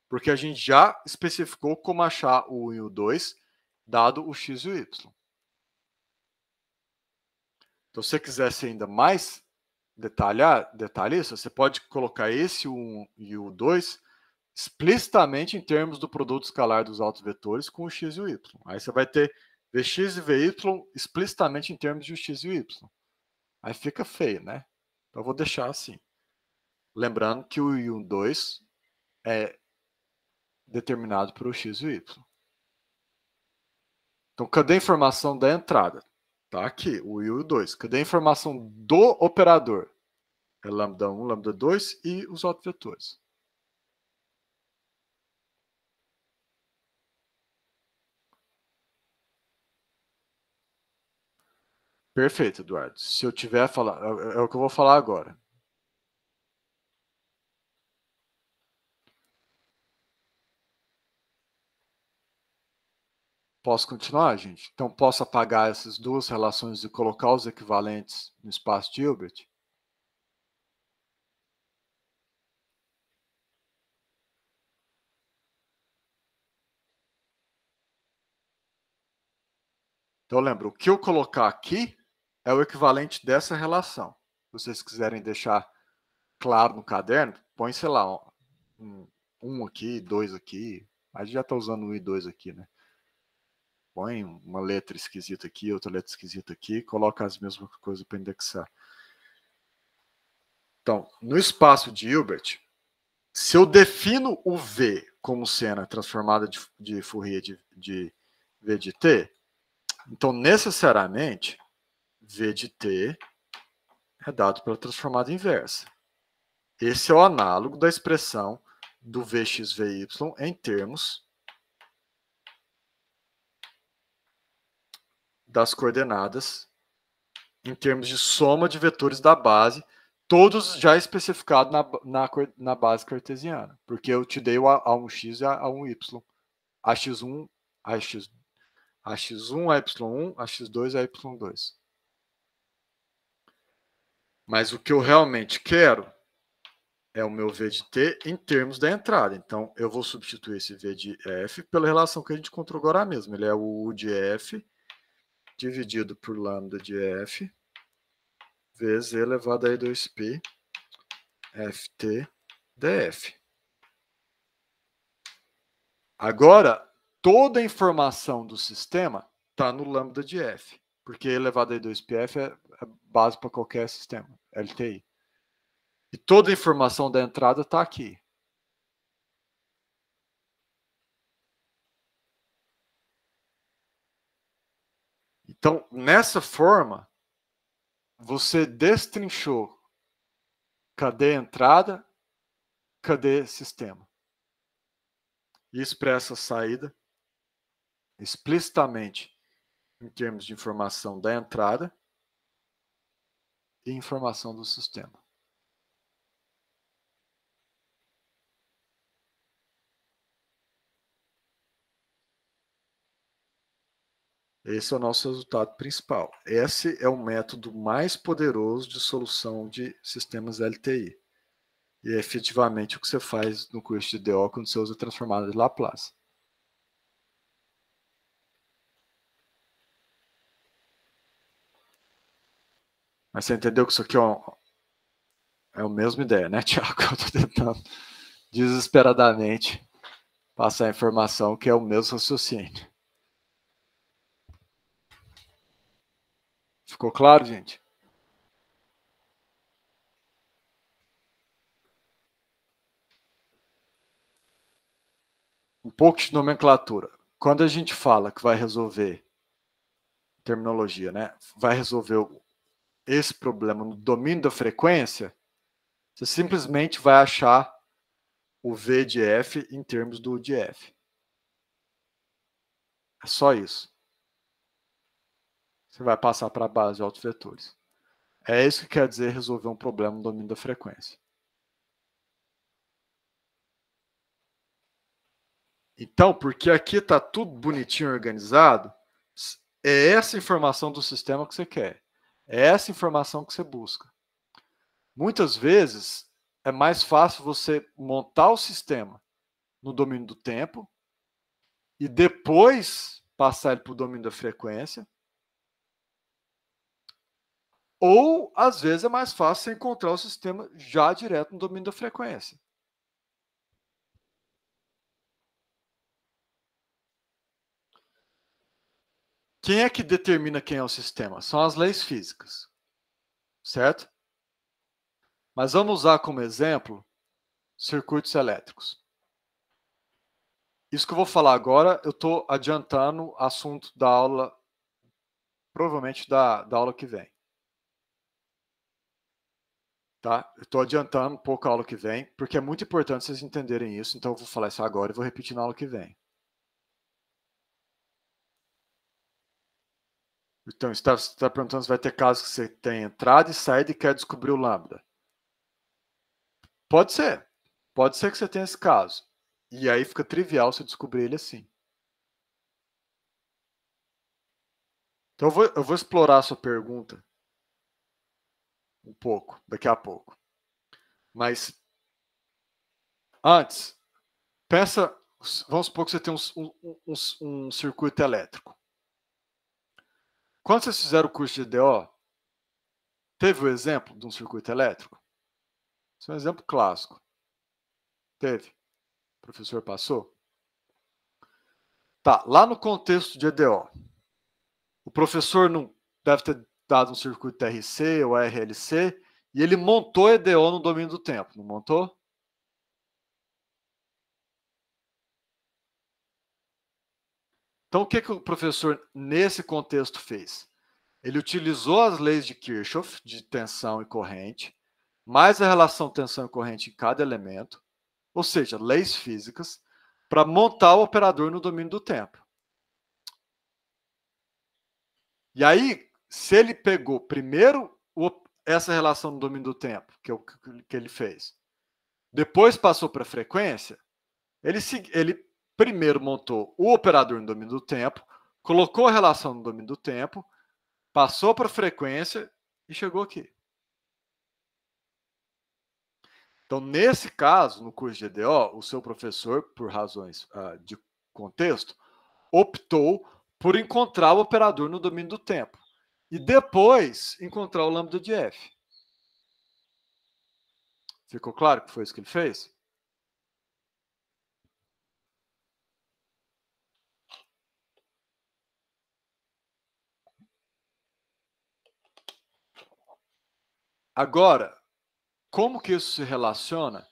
S1: Porque a gente já especificou como achar o 1 e o 2, dado o x e o y. Então, se você quisesse ainda mais detalhar, detalhe isso, você pode colocar esse 1 e o 2 explicitamente em termos do produto escalar dos altos vetores com o x e o y. Aí você vai ter vx e vy explicitamente em termos de x e o y. Aí fica feio, né? Então eu vou deixar assim. Lembrando que o u 1 2 é determinado para o x e o y. Então, cadê a informação da entrada? Está aqui, o i e o 2. Cadê a informação do operador? É lambda 1, lambda 2 e os outros vetores. Perfeito, Eduardo. Se eu tiver a falar, é, é, é o que eu vou falar agora. Posso continuar, gente? Então, posso apagar essas duas relações e colocar os equivalentes no espaço de Hilbert? Então, lembra, o que eu colocar aqui é o equivalente dessa relação. Se vocês quiserem deixar claro no caderno, põe, sei lá, um, um aqui, dois aqui. A gente já está usando um e dois aqui, né? põe uma letra esquisita aqui, outra letra esquisita aqui, coloca as mesmas coisas para indexar. Então, no espaço de Hilbert, se eu defino o V como cena transformada de, de Fourier de, de V de T, então necessariamente V de T é dado pela transformada inversa. Esse é o análogo da expressão do VXVY em termos das coordenadas em termos de soma de vetores da base, todos já especificados na, na, na, base cartesiana, porque eu te dei o A1x e A1y, AX1, AX, AX1, AY1, AX2 AY2. Mas o que eu realmente quero é o meu V de T em termos da entrada. Então, eu vou substituir esse V de F pela relação que a gente encontrou agora mesmo. Ele é o U de F dividido por lambda de f vezes e elevado a e2π ft df. Agora, toda a informação do sistema está no lambda de f, porque e elevado a e2πf é, é base para qualquer sistema, LTI. E toda a informação da entrada está aqui. Então, nessa forma, você destrinchou cadê entrada, cadê sistema. E expressa saída explicitamente em termos de informação da entrada e informação do sistema. Esse é o nosso resultado principal. Esse é o método mais poderoso de solução de sistemas LTI. E é efetivamente o que você faz no curso de DO quando você usa a transformada de Laplace. Mas você entendeu que isso aqui é, um, é a mesma ideia, né, Tiago? Eu estou tentando desesperadamente passar a informação que é o mesmo raciocínio. Ficou claro, gente? Um pouco de nomenclatura. Quando a gente fala que vai resolver terminologia, né? Vai resolver esse problema no domínio da frequência, você simplesmente vai achar o V de F em termos do de F. É só isso você vai passar para a base de altos vetores. É isso que quer dizer resolver um problema no domínio da frequência. Então, porque aqui está tudo bonitinho organizado, é essa informação do sistema que você quer. É essa informação que você busca. Muitas vezes é mais fácil você montar o sistema no domínio do tempo e depois passar ele para o domínio da frequência ou, às vezes, é mais fácil encontrar o sistema já direto no domínio da frequência. Quem é que determina quem é o sistema? São as leis físicas, certo? Mas vamos usar como exemplo circuitos elétricos. Isso que eu vou falar agora, eu estou adiantando o assunto da aula, provavelmente da, da aula que vem. Tá? Estou adiantando um pouco a aula que vem, porque é muito importante vocês entenderem isso, então eu vou falar isso agora e vou repetir na aula que vem. Então, você está tá perguntando se vai ter casos que você tem entrada e saída e quer descobrir o lambda. Pode ser. Pode ser que você tenha esse caso. E aí fica trivial você descobrir ele assim. Então, eu vou, eu vou explorar a sua pergunta um pouco daqui a pouco. Mas antes, peça. Vamos supor que você tem um, um, um, um circuito elétrico. Quando vocês fizeram o curso de DO, teve o exemplo de um circuito elétrico? é um exemplo clássico. Teve. O professor passou? Tá, lá no contexto de EDO, o professor não deve ter dado um circuito TRC ou RLC, e ele montou EDO no domínio do tempo, não montou? Então, o que, que o professor, nesse contexto, fez? Ele utilizou as leis de Kirchhoff, de tensão e corrente, mais a relação tensão e corrente em cada elemento, ou seja, leis físicas, para montar o operador no domínio do tempo. E aí, se ele pegou primeiro o, essa relação do domínio do tempo que, é eu, que ele fez, depois passou para frequência, ele, se, ele primeiro montou o operador no domínio do tempo, colocou a relação no domínio do tempo, passou para frequência e chegou aqui. Então, nesse caso, no curso de EDO, o seu professor, por razões uh, de contexto, optou por encontrar o operador no domínio do tempo e depois encontrar o lambda de f. Ficou claro que foi isso que ele fez? Agora, como que isso se relaciona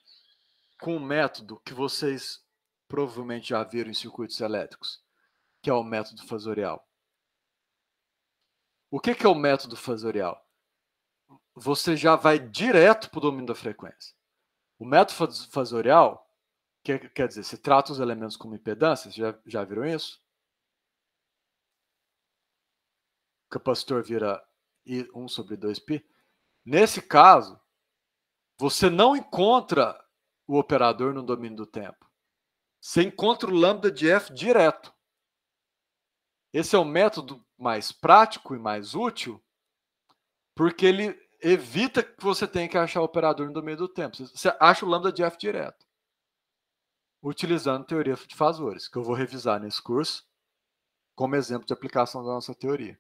S1: com o método que vocês provavelmente já viram em circuitos elétricos, que é o método fasorial? O que, que é o método fasorial? Você já vai direto para o domínio da frequência. O método fasorial quer, é, quer dizer, você trata os elementos como impedâncias, já, já viram isso? O capacitor vira 1 sobre 2π. Nesse caso, você não encontra o operador no domínio do tempo. Você encontra o lambda de f direto. Esse é o método mais prático e mais útil, porque ele evita que você tenha que achar o operador no meio do tempo. Você acha o lambda de f direto, utilizando teoria de fazores, que eu vou revisar nesse curso como exemplo de aplicação da nossa teoria.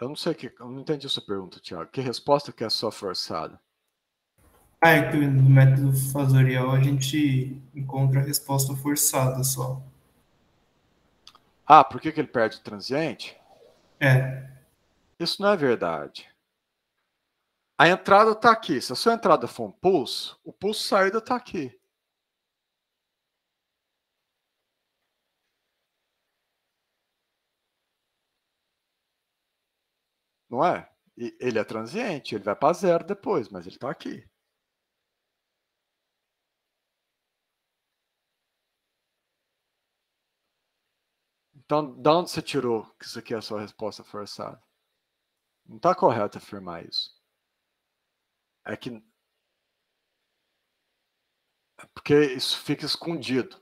S1: Eu não sei que, eu não entendi a sua pergunta, Tiago. Que resposta que é só forçada? Ah, é que no método fasorial a gente encontra a resposta forçada só. Ah, por que, que ele perde o transiente? É. Isso não é verdade. A entrada está aqui. Se a sua entrada for um pulso, o pulso saída está aqui. Não é? ele é transiente, ele vai para zero depois, mas ele está aqui. Então, de onde você tirou que isso aqui é a sua resposta forçada? Não está correto afirmar isso. É que. É porque isso fica escondido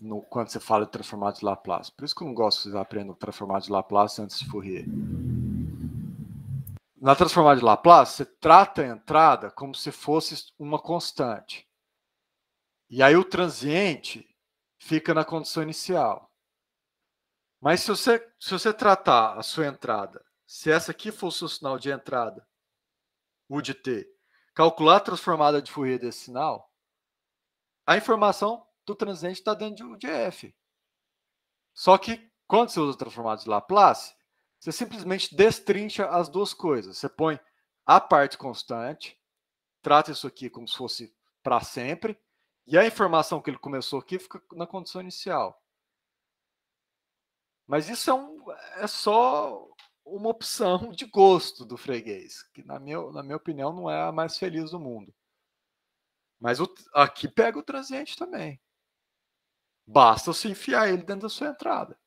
S1: no, quando você fala de transformado de Laplace. Por isso que eu não gosto que vocês aprendam transformado de Laplace antes de Fourier. Na transformada de Laplace, você trata a entrada como se fosse uma constante. E aí o transiente fica na condição inicial. Mas se você, se você tratar a sua entrada, se essa aqui for o seu sinal de entrada, o de T, calcular a transformada de Fourier desse sinal, a informação do transiente está dentro de F. Só que quando você usa a transformada de Laplace, você simplesmente destrincha as duas coisas. Você põe a parte constante, trata isso aqui como se fosse para sempre, e a informação que ele começou aqui fica na condição inicial. Mas isso é, um, é só uma opção de gosto do freguês, que na minha, na minha opinião não é a mais feliz do mundo. Mas o, aqui pega o transiente também. Basta você enfiar ele dentro da sua entrada.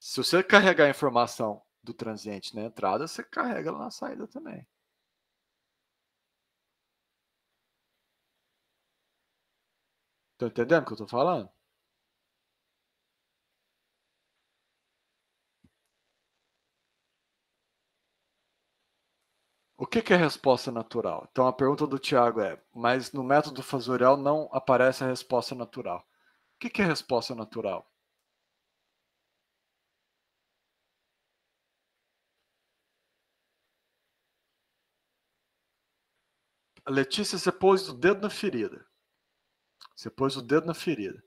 S1: Se você carregar a informação do transiente na entrada, você carrega ela na saída também. Tô entendendo o que eu tô falando? O que, que é resposta natural? Então a pergunta do Tiago é: mas no método fasorial não aparece a resposta natural. O que, que é resposta natural? Letícia, você pôs o dedo na ferida. Você pôs o dedo na ferida.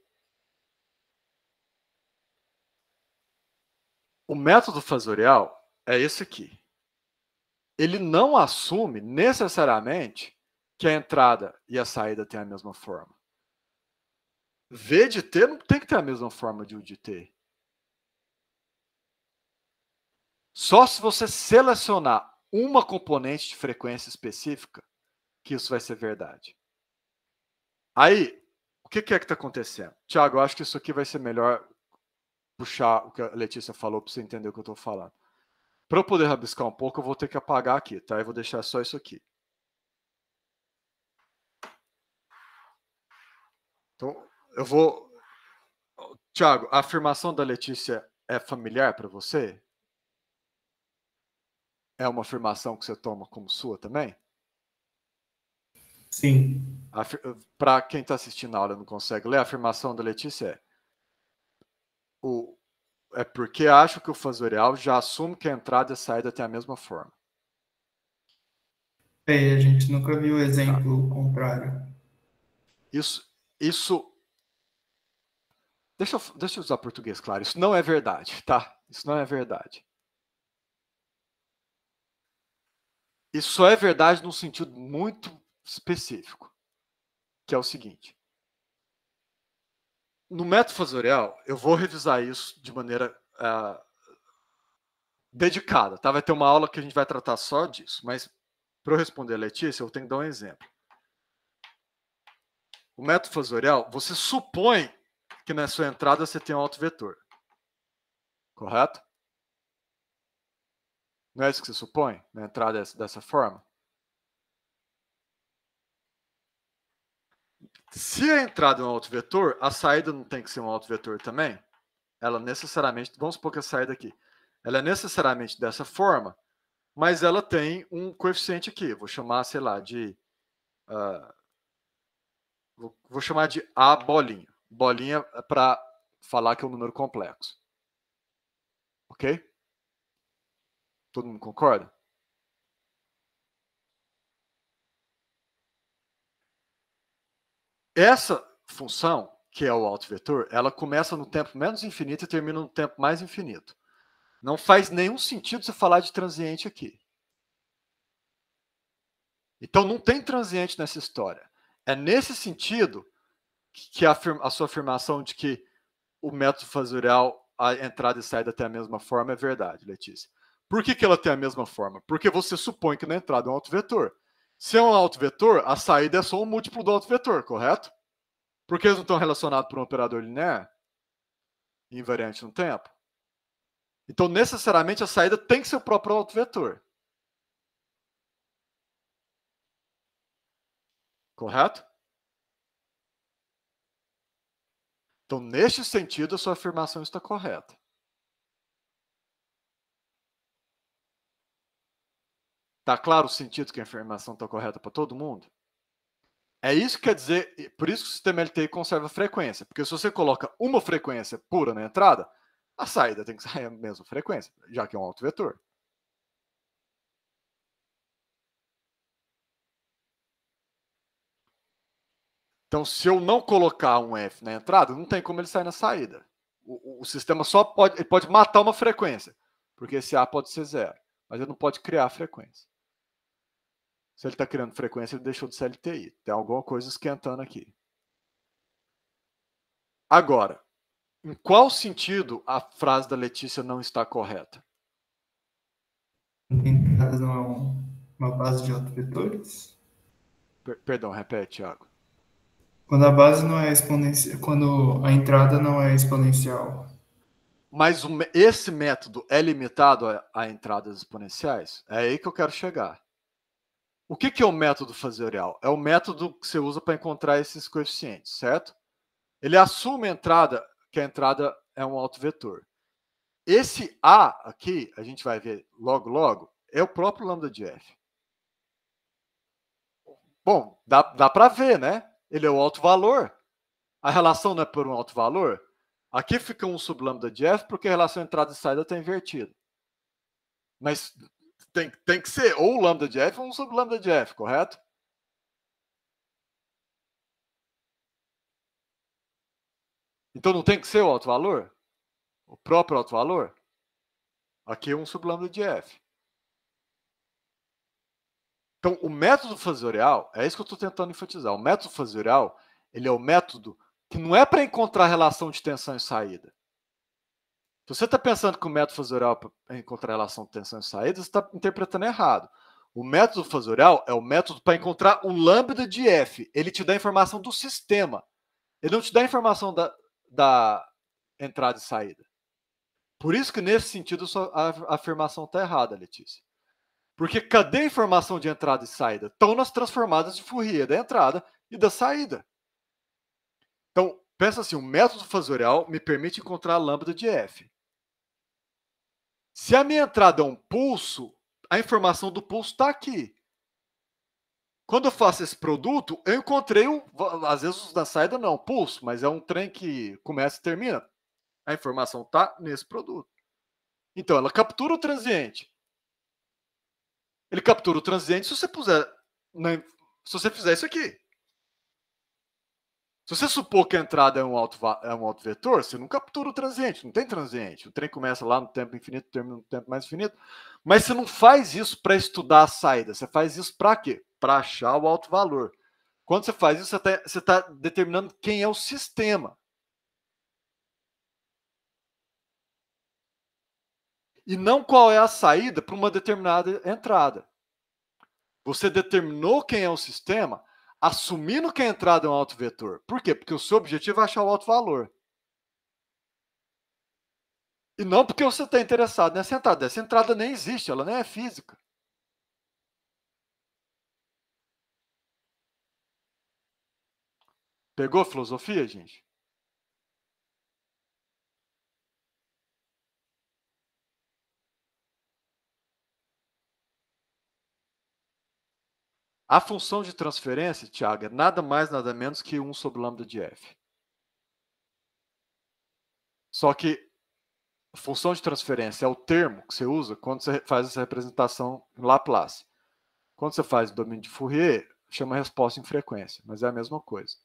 S1: O método fasorial é esse aqui. Ele não assume necessariamente que a entrada e a saída têm a mesma forma. V de T não tem que ter a mesma forma de U de T. Só se você selecionar uma componente de frequência específica que isso vai ser verdade. Aí, que, que é que está acontecendo? Tiago, eu acho que isso aqui vai ser melhor puxar o que a Letícia falou para você entender o que eu estou falando. Para eu poder rabiscar um pouco, eu vou ter que apagar aqui, tá? Eu vou deixar só isso aqui. Então, eu vou. Tiago, a afirmação da Letícia é familiar para você? É uma afirmação que você toma como sua também?
S3: Sim.
S1: Para quem está assistindo a aula não consegue ler, a afirmação da Letícia é: o, é porque acho que o fasorial já assume que a entrada e a saída têm a mesma forma. É, a gente nunca viu exemplo tá. contrário. Isso, isso. Deixa eu, deixa eu usar português, claro. Isso não é verdade, tá? Isso não é verdade. Isso só é verdade num sentido muito específico, que é o seguinte. No método fasorial, eu vou revisar isso de maneira uh, dedicada, tá? Vai ter uma aula que a gente vai tratar só disso, mas para eu responder a Letícia, eu tenho que dar um exemplo. O método fasorial, você supõe que na sua entrada você tem um vetor, correto? Não é isso que você supõe? Na entrada é dessa forma? Se a entrada é um vetor, a saída não tem que ser um vetor também? Ela necessariamente, vamos supor que a saída aqui, ela é necessariamente dessa forma, mas ela tem um coeficiente aqui, vou chamar, sei lá, de... Uh, vou chamar de A bolinha. Bolinha é para falar que é um número complexo. Ok? Todo mundo concorda? Essa função, que é o alto vetor, ela começa no tempo menos infinito e termina no tempo mais infinito. Não faz nenhum sentido você falar de transiente aqui. Então não tem transiente nessa história. É nesse sentido que a, a sua afirmação de que o método fasorial, a entrada e saída tem a mesma forma, é verdade, Letícia. Por que, que ela tem a mesma forma? Porque você supõe que na entrada é um vetor. Se é um vetor, a saída é só um múltiplo do vetor, correto? Porque eles não estão relacionados por um operador linear invariante no tempo. Então, necessariamente, a saída tem que ser o próprio vetor, Correto? Então, neste sentido, a sua afirmação está correta. Tá claro o sentido que a informação está correta para todo mundo? É isso que quer dizer, por isso que o sistema LTI conserva frequência, porque se você coloca uma frequência pura na entrada, a saída tem que sair a mesma frequência, já que é um alto vetor Então, se eu não colocar um F na entrada, não tem como ele sair na saída. O, o, sistema só pode, ele pode matar uma frequência, porque esse A pode ser zero, mas ele não pode criar a frequência. Se ele está criando frequência, ele deixou de ser LTI. Tem alguma coisa esquentando aqui. Agora, em qual sentido a frase da Letícia não está correta?
S3: Em não é uma base de autovetores? Per perdão, repete, Thiago. Quando a base não é exponencial, quando a entrada não é
S1: exponencial. Mas esse método é limitado a, a entradas exponenciais? É aí que eu quero chegar. O que, que é o método fatorial? É o método que você usa para encontrar esses coeficientes, certo? Ele assume a entrada, que a entrada é um alto vetor. Esse A aqui, a gente vai ver logo, logo, é o próprio lambda de F. Bom, dá, dá para ver, né? Ele é o alto valor. A relação não é por um alto valor? Aqui fica um sublambda de F porque a relação entrada e saída está invertida. Mas tem, tem que ser ou o lambda de f ou um sub lambda de f, correto? Então não tem que ser o alto valor? O próprio alto valor? Aqui é um sub lambda de f. Então, o método fasorial, é isso que eu estou tentando enfatizar. O método fasorial, ele é o método que não é para encontrar relação de tensão e saída. Se você está pensando que o método fasorial é encontrar relação de tensão e saída, você está interpretando errado. O método fasorial é o método para encontrar o lambda de F. Ele te dá a informação do sistema. Ele não te dá a informação da, da entrada e saída. Por isso que, nesse sentido, a afirmação está errada, Letícia. Porque cadê a informação de entrada e saída? Estão nas transformadas de Fourier da entrada e da saída. Então, Pensa assim, o método fasorial me permite encontrar a lambda de f. Se a minha entrada é um pulso, a informação do pulso está aqui. Quando eu faço esse produto, eu encontrei, o, às vezes na saída não, pulso, mas é um trem que começa e termina. A informação está nesse produto. Então, ela captura o transiente. Ele captura o transiente se você puser, na, se você fizer isso aqui. Se você supor que a entrada é um, alto, é um alto vetor, você não captura o transiente, não tem transiente. O trem começa lá no tempo infinito, termina no tempo mais infinito. Mas você não faz isso para estudar a saída, você faz isso para quê? Para achar o alto valor. Quando você faz isso, você está tá determinando quem é o sistema. E não qual é a saída para uma determinada entrada. Você determinou quem é o sistema, assumindo que a entrada é um alto vetor. Por quê? Porque o seu objetivo é achar o alto valor. E não porque você está interessado nessa entrada. Essa entrada nem existe, ela nem é física. Pegou a filosofia, gente? A função de transferência, Tiago, é nada mais, nada menos que 1 sobre lambda de f. Só que a função de transferência é o termo que você usa quando você faz essa representação em Laplace. Quando você faz o domínio de Fourier, chama resposta em frequência, mas é a mesma coisa.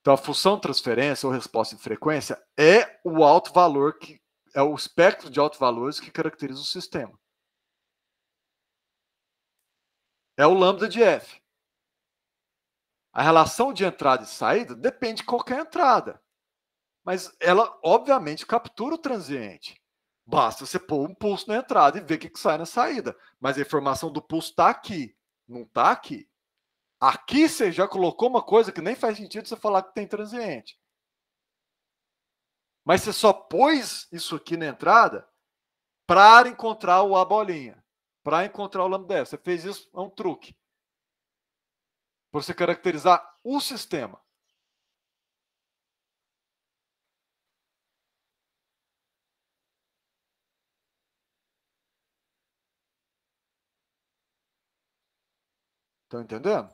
S1: Então, a função transferência ou resposta em frequência é o alto valor que é o espectro de alto valores que caracteriza o sistema. é o lambda de F. A relação de entrada e saída depende de qualquer entrada. Mas ela, obviamente, captura o transiente. Basta você pôr um pulso na entrada e ver o que, que sai na saída. Mas a informação do pulso está aqui, não está aqui. Aqui você já colocou uma coisa que nem faz sentido você falar que tem transiente. Mas você só pôs isso aqui na entrada para encontrar o A bolinha para encontrar o lambda F. Você fez isso, é um truque. Para você caracterizar o sistema. Estão entendendo?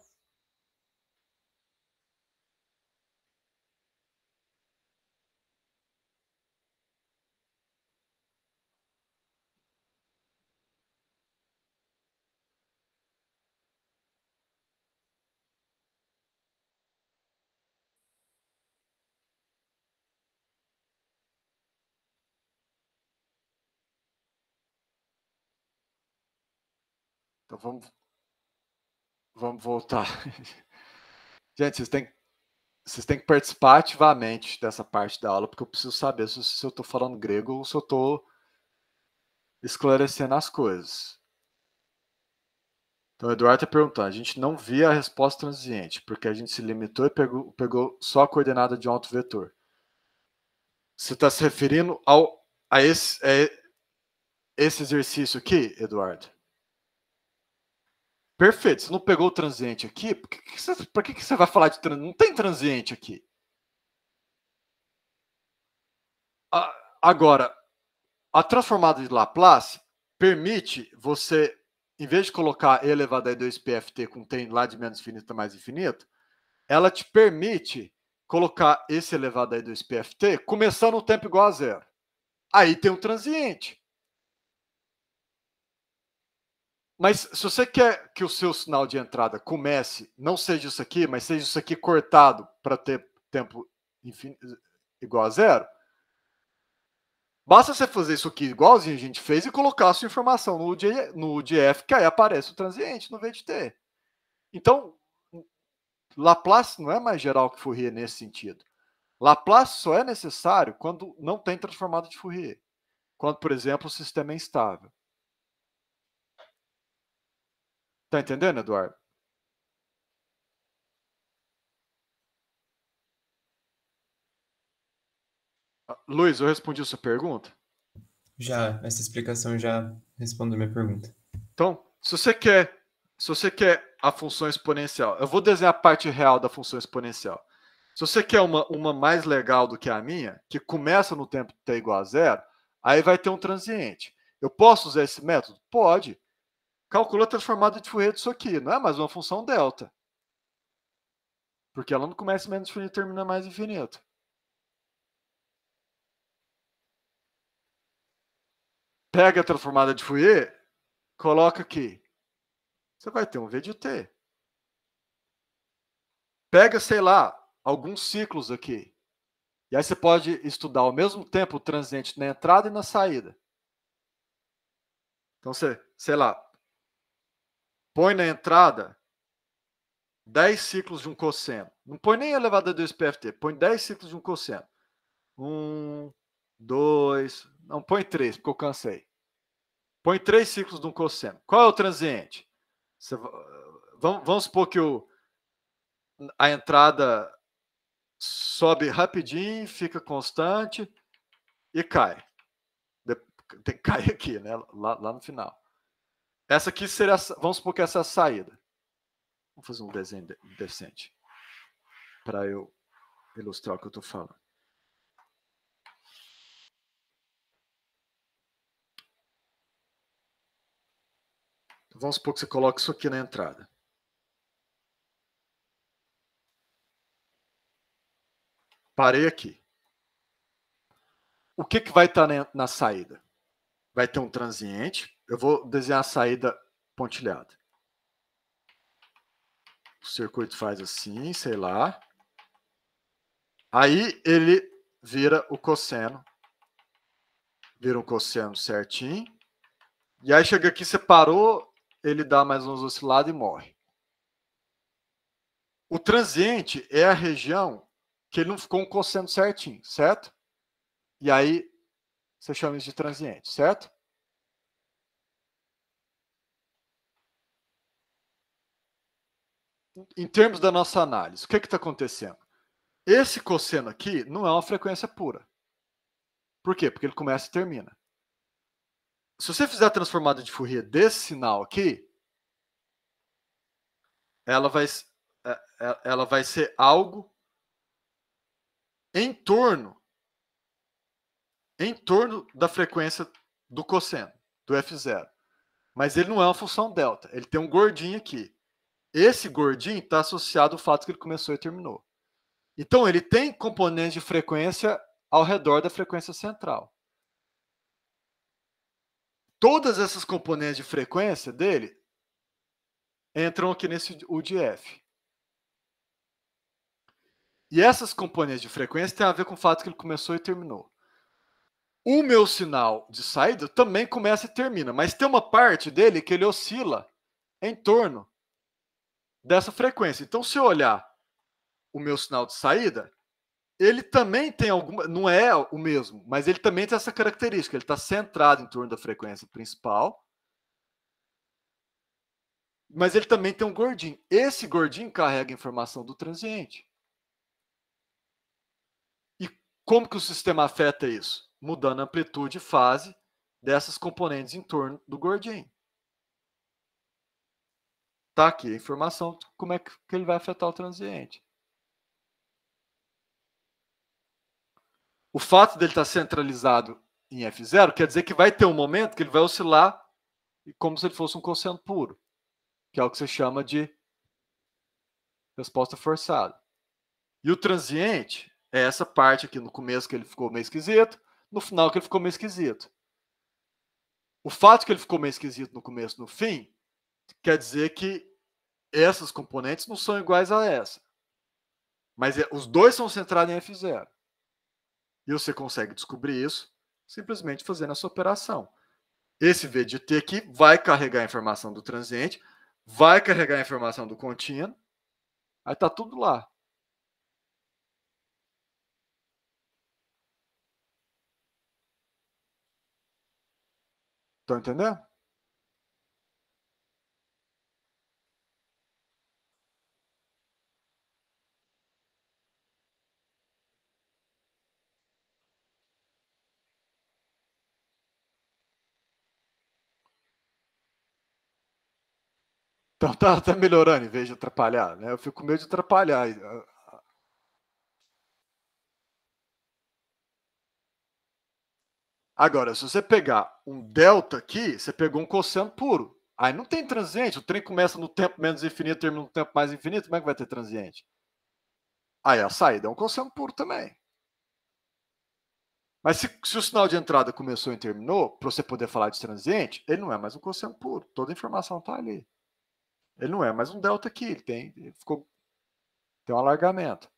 S1: Então vamos, vamos voltar. Gente, vocês têm, vocês têm que participar ativamente dessa parte da aula, porque eu preciso saber se, se eu estou falando grego ou se eu estou esclarecendo as coisas. Então, o Eduardo está perguntando: a gente não via a resposta transiente, porque a gente se limitou e pegou, pegou só a coordenada de um alto vetor. Você está se referindo ao, a, esse, a esse exercício aqui, Eduardo? Perfeito, você não pegou o transiente aqui? Por que, que você, por que, que você vai falar de transiente? Não tem transiente aqui. A, agora, a transformada de Laplace permite você, em vez de colocar E elevado a 2PFT com tem lá de menos infinito mais infinito, ela te permite colocar esse elevado a 2PFT começando o tempo igual a zero. Aí tem um transiente. Mas se você quer que o seu sinal de entrada comece, não seja isso aqui, mas seja isso aqui cortado para ter tempo infin... igual a zero, basta você fazer isso aqui igualzinho a gente fez e colocar a sua informação no UDF, no UDF que aí aparece o transiente no VDT. Então, Laplace não é mais geral que Fourier nesse sentido. Laplace só é necessário quando não tem transformado de Fourier. Quando, por exemplo, o sistema é instável. Tá entendendo, Eduardo? Ah, Luiz, eu respondi a sua pergunta?
S3: Já, essa explicação já respondeu a minha pergunta.
S1: Então, se você quer, se você quer a função exponencial, eu vou desenhar a parte real da função exponencial. Se você quer uma, uma mais legal do que a minha, que começa no tempo t igual a zero, aí vai ter um transiente. Eu posso usar esse método? Pode calculou a transformada de Fourier disso aqui. Não é mais uma função delta. Porque ela não começa menos infinito e termina mais infinito. Pega a transformada de Fourier, coloca aqui. Você vai ter um V de T. Pega, sei lá, alguns ciclos aqui. E aí você pode estudar ao mesmo tempo o transiente na entrada e na saída. Então, você, sei lá, põe na entrada 10 ciclos de um cosseno. Não põe nem elevado a 2 PFT, põe 10 ciclos de um cosseno. 1, 2, não põe 3, porque eu cansei. Põe 3 ciclos de um cosseno. Qual é o transiente? Você, vamos, vamos supor que o, a entrada sobe rapidinho, fica constante e cai. Tem que cair aqui, né? Lá, lá no final. Essa aqui seria, vamos supor que essa é a saída. Vou fazer um desenho decente para eu ilustrar o que eu estou falando. Vamos supor que você coloque isso aqui na entrada. Parei aqui. O que, que vai estar tá na, na saída? Vai ter um transiente, eu vou desenhar a saída pontilhada. O circuito faz assim, sei lá. Aí ele vira o cosseno. Vira um cosseno certinho. E aí chega aqui, separou, ele dá mais uns oscilados e morre. O transiente é a região que ele não ficou um cosseno certinho, certo? E aí você chama isso de transiente, certo? em termos da nossa análise, o que é está acontecendo? Esse cosseno aqui não é uma frequência pura. Por quê? Porque ele começa e termina. Se você fizer a transformada de Fourier desse sinal aqui, ela vai, é, é, ela vai ser algo em torno em torno da frequência do cosseno, do F0. Mas ele não é uma função delta. Ele tem um gordinho aqui. Esse gordinho está associado ao fato que ele começou e terminou. Então, ele tem componentes de frequência ao redor da frequência central. Todas essas componentes de frequência dele entram aqui nesse UDF. E essas componentes de frequência têm a ver com o fato que ele começou e terminou. O meu sinal de saída também começa e termina, mas tem uma parte dele que ele oscila em torno dessa frequência. Então, se eu olhar o meu sinal de saída, ele também tem alguma. Não é o mesmo, mas ele também tem essa característica. Ele está centrado em torno da frequência principal. Mas ele também tem um gordinho. Esse gordinho carrega informação do transiente. E como que o sistema afeta isso? Mudando a amplitude e fase dessas componentes em torno do gordinho. Tá aqui a informação como é que ele vai afetar o transiente. O fato dele estar tá centralizado em F0 quer dizer que vai ter um momento que ele vai oscilar como se ele fosse um cosseno puro, que é o que você chama de resposta forçada. E o transiente é essa parte aqui no começo que ele ficou meio esquisito, no final que ele ficou meio esquisito. O fato que ele ficou meio esquisito no começo no fim quer dizer que essas componentes não são iguais a essa. Mas é, os dois são centrados em F0. E você consegue descobrir isso simplesmente fazendo essa operação. Esse V de T aqui vai carregar a informação do transiente, vai carregar a informação do contínuo, aí está tudo lá. Estão entendendo? Então tá, tá melhorando em vez de atrapalhar, né? Eu fico com medo de atrapalhar. Agora, se você pegar um delta aqui, você pegou um cosseno puro. Aí não tem transiente. O trem começa no tempo menos infinito, termina no tempo mais infinito. Como é que vai ter transiente? Aí a saída é um cosseno puro também. Mas se, se, o sinal de entrada começou e terminou, para você poder falar de transiente, ele não é mais um cosseno puro. Toda a informação está ali. Ele não é mais um delta aqui, ele tem, ele ficou, tem um alargamento.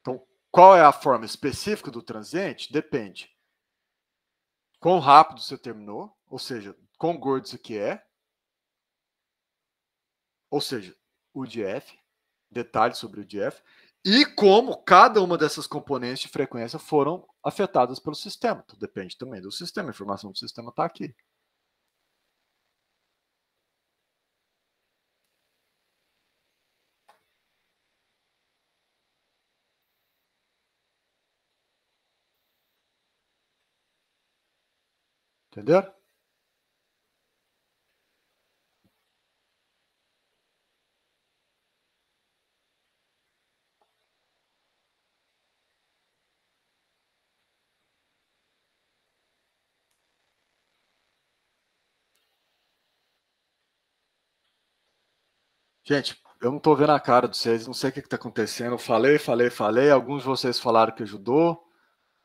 S1: Então, qual é a forma específica do transiente? Depende. Quão rápido você terminou, ou seja, quão gordo isso aqui é, ou seja, o DF, detalhes sobre o DF, e como cada uma dessas componentes de frequência foram afetadas pelo sistema. Então, depende também do sistema, a informação do sistema está aqui. Entenderam? Gente, eu não estou vendo a cara de vocês, não sei o que está acontecendo. falei, falei, falei. Alguns de vocês falaram que ajudou,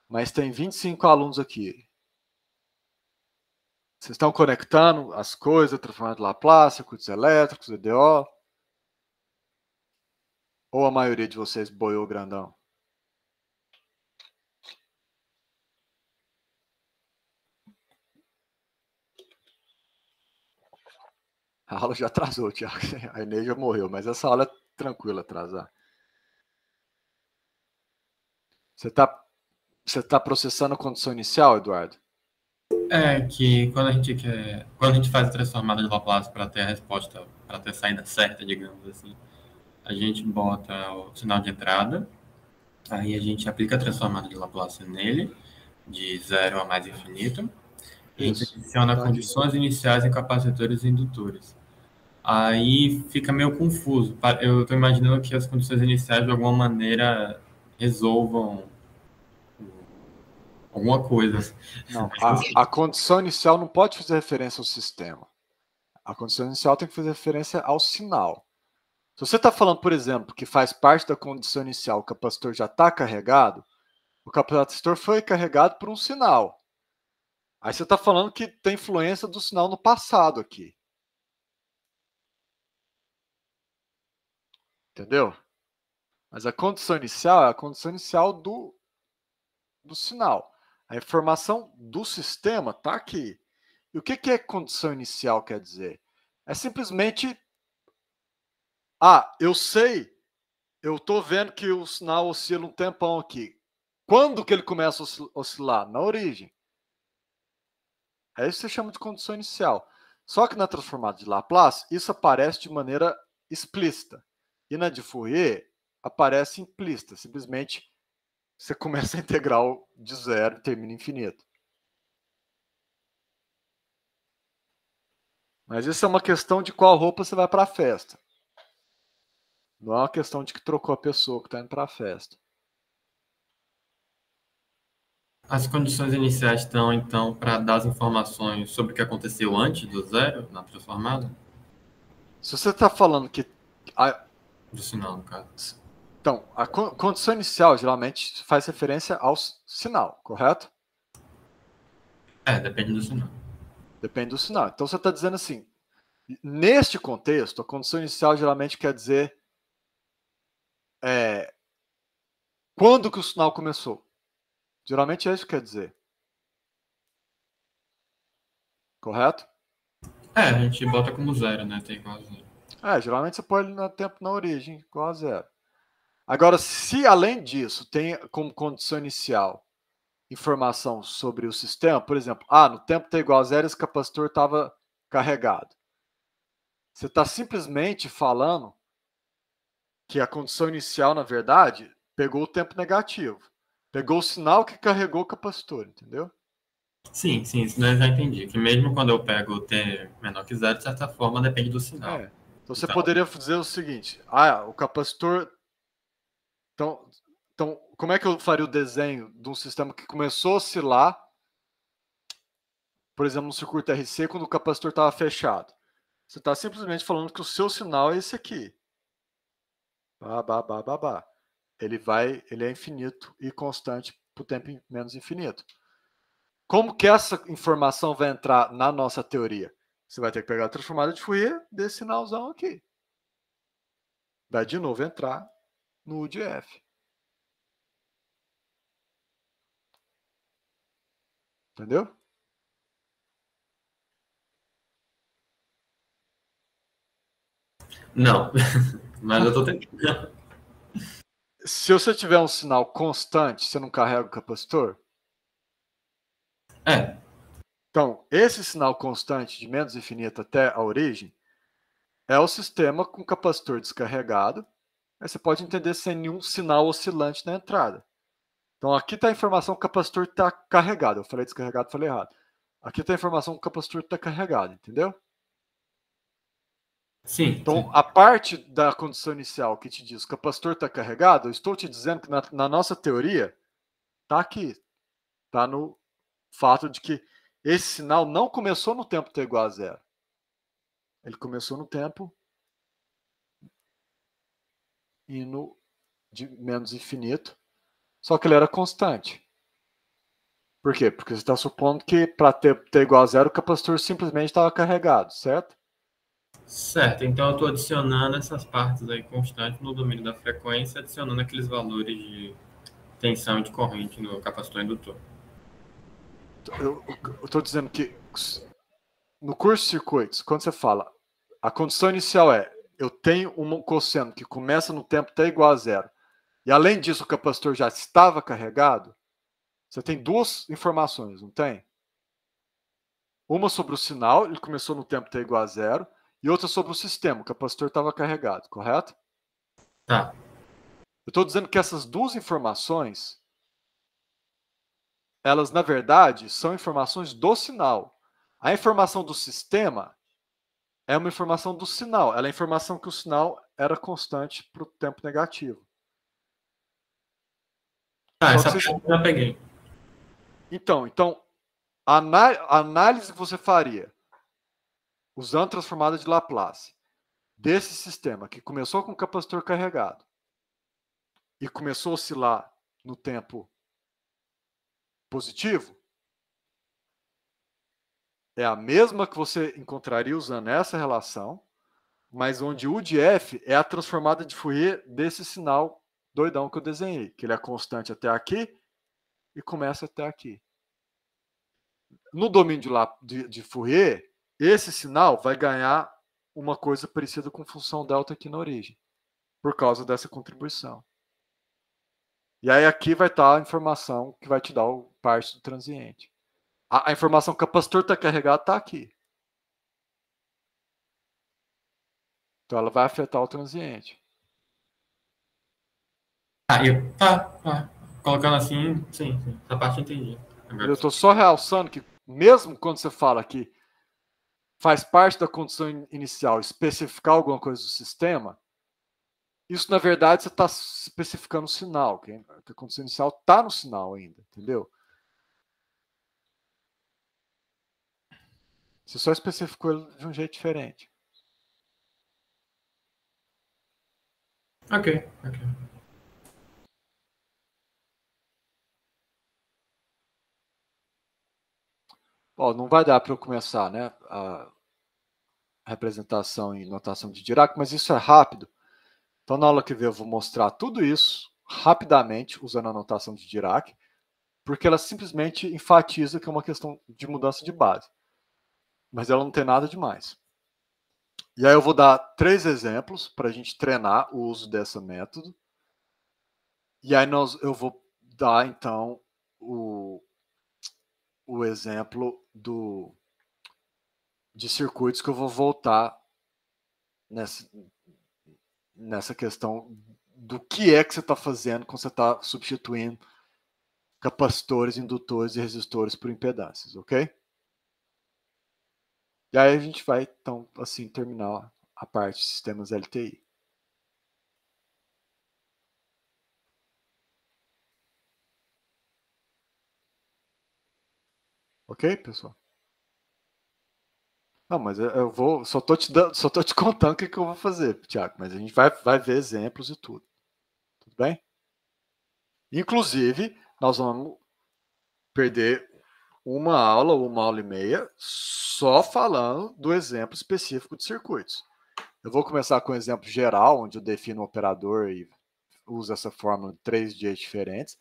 S1: mas tem 25 alunos aqui. Vocês estão conectando as coisas, transformando Laplace, circuitos elétricos, EDO? Ou a maioria de vocês boiou grandão? A aula já atrasou, Tiago. A energia já morreu, mas essa aula é tranquila atrasar. Você está você tá processando a condição inicial, Eduardo? É que quando a gente quer,
S2: quando a gente faz a transformada de Laplace para ter a resposta, para ter a saída certa, digamos assim, a gente bota o sinal de entrada, aí a gente aplica a transformada de Laplace nele, de zero a mais infinito, e então a gente adiciona tá condições iniciais em capacitores e indutores aí fica meio confuso. Eu estou imaginando que as condições iniciais, de alguma maneira, resolvam alguma coisa.
S1: Não, a, a, condição inicial não pode fazer referência ao sistema. A condição inicial tem que fazer referência ao sinal. Se você está falando, por exemplo, que faz parte da condição inicial, o capacitor já está carregado, o capacitor foi carregado por um sinal. Aí você está falando que tem influência do sinal no passado aqui. Entendeu? Mas a condição inicial é a condição inicial do, do sinal. A informação do sistema está aqui. E o que, que é condição inicial quer dizer? É simplesmente. Ah, eu sei, eu estou vendo que o sinal oscila um tempão aqui. Quando que ele começa a oscilar? Na origem. É isso que você chama de condição inicial. Só que na transformada de Laplace, isso aparece de maneira explícita. E na de Fourier, aparece implícita, simplesmente você começa a integral de zero, termina infinito. Mas isso é uma questão de qual roupa você vai para a festa. Não é uma questão de que trocou a pessoa que está indo para a festa.
S2: As condições iniciais estão, então, para dar as informações sobre o que aconteceu antes do zero, na
S1: transformada? Se você está falando que do sinal,
S2: no caso.
S1: Então, a condição inicial geralmente faz referência ao sinal, correto?
S2: É, depende do sinal.
S1: Depende do sinal. Então você está dizendo assim, neste contexto, a condição inicial geralmente quer dizer é, quando que o sinal começou. Geralmente é isso que quer dizer. Correto? É, a gente
S2: bota como zero, né? Tem igual a zero.
S1: É, geralmente você põe ele no tempo na origem, igual a zero. Agora, se além disso tem como condição inicial informação sobre o sistema, por exemplo, ah, no tempo T tá igual a zero, esse capacitor estava carregado. Você está simplesmente falando que a condição inicial, na verdade, pegou o tempo negativo. Pegou o sinal que carregou o capacitor, entendeu?
S2: Sim, sim, isso eu já entendi. Que mesmo quando eu pego o T menor que zero, de certa forma depende do sinal. É.
S1: Então você então, poderia dizer o seguinte: ah, o capacitor. Então, então, como é que eu faria o desenho de um sistema que começou a oscilar, por exemplo, no circuito RC, quando o capacitor estava fechado? Você está simplesmente falando que o seu sinal é esse aqui. babá babá babá. Ele vai, ele é infinito e constante para o tempo menos infinito. Como que essa informação vai entrar na nossa teoria? Você vai ter que pegar a transformada de Fourier desse sinalzão aqui. Vai de novo entrar no UDF. Entendeu?
S2: Não, mas eu estou
S1: tentando. Se você tiver um sinal constante, você não carrega o capacitor? É, então, esse sinal constante de menos infinito até a origem é o sistema com capacitor descarregado. Aí você pode entender sem nenhum sinal oscilante na entrada. Então, aqui está a informação que o capacitor está carregado. Eu falei descarregado, falei errado. Aqui está a informação que o capacitor está carregado, entendeu? Sim. Então, sim. a parte da condição inicial que te diz o capacitor está carregado, eu estou te dizendo que na, na nossa teoria está aqui. Está no fato de que esse sinal não começou no tempo t igual a zero. Ele começou no tempo e no de menos infinito, só que ele era constante. Por quê? Porque você está supondo que para t, t igual a zero, o capacitor simplesmente estava carregado, certo?
S2: Certo, então eu estou adicionando essas partes aí constantes no domínio da frequência, adicionando aqueles valores de tensão e de corrente no capacitor indutor
S1: eu, estou dizendo que no curso de circuitos, quando você fala, a condição inicial é eu tenho um cosseno que começa no tempo até igual a zero, e além disso o capacitor já estava carregado, você tem duas informações, não tem? Uma sobre o sinal, ele começou no tempo até igual a zero, e outra sobre o sistema, o capacitor estava carregado, correto? Tá. Eu estou dizendo que essas duas informações elas, na verdade, são informações do sinal. A informação do sistema é uma informação do sinal. Ela é a informação que o sinal era constante para o tempo negativo.
S2: Ah, essa você... eu já peguei.
S1: Então, então a, a análise que você faria usando a transformada de Laplace desse sistema que começou com o capacitor carregado e começou a oscilar no tempo positivo? É a mesma que você encontraria usando essa relação, mas onde U de F é a transformada de Fourier desse sinal doidão que eu desenhei, que ele é constante até aqui e começa até aqui. No domínio de, de, de Fourier, esse sinal vai ganhar uma coisa parecida com função delta aqui na origem, por causa dessa contribuição. E aí aqui vai estar tá a informação que vai te dar o parse do transiente. A, a informação que o capacitor está carregado está aqui. Então ela vai afetar o transiente.
S2: Ah, eu, tá, tá. Colocando assim, sim, sim. Essa parte eu entendi.
S1: Agora eu estou só realçando que, mesmo quando você fala que faz parte da condição inicial especificar alguma coisa do sistema, isso, na verdade, você está especificando o sinal. Que a condição inicial está no sinal ainda, entendeu? Você só especificou ele de um jeito diferente.
S2: Ok, ok.
S1: Bom, não vai dar para eu começar né, a representação e notação de Dirac, mas isso é rápido. Então, na aula que vem, eu vou mostrar tudo isso rapidamente, usando a notação de Dirac, porque ela simplesmente enfatiza que é uma questão de mudança de base. Mas ela não tem nada demais. E aí eu vou dar três exemplos para a gente treinar o uso dessa método. E aí nós, eu vou dar, então, o, o exemplo do, de circuitos que eu vou voltar nessa nessa questão do que é que você está fazendo quando você está substituindo capacitores, indutores e resistores por impedâncias, ok? E aí a gente vai, então, assim, terminar a parte de sistemas LTI. Ok, pessoal? Não, mas eu vou, só tô te dando, só tô te contando o que, que eu vou fazer, Tiago, mas a gente vai, vai ver exemplos e tudo. Tudo bem? Inclusive, nós vamos perder uma aula, ou uma aula e meia, só falando do exemplo específico de circuitos. Eu vou começar com um exemplo geral, onde eu defino um operador e uso essa fórmula em três dias diferentes,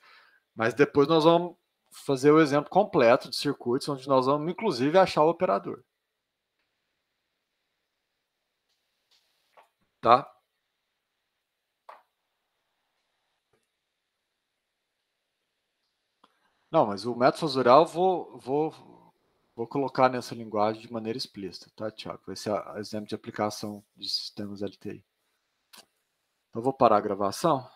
S1: mas depois nós vamos fazer o exemplo completo de circuitos, onde nós vamos, inclusive, achar o operador. tá? Não, mas o método azural vou, vou, vou colocar nessa linguagem de maneira explícita, tá, Tiago? Vai ser exemplo de aplicação de sistemas LTI. Então, eu vou parar a gravação.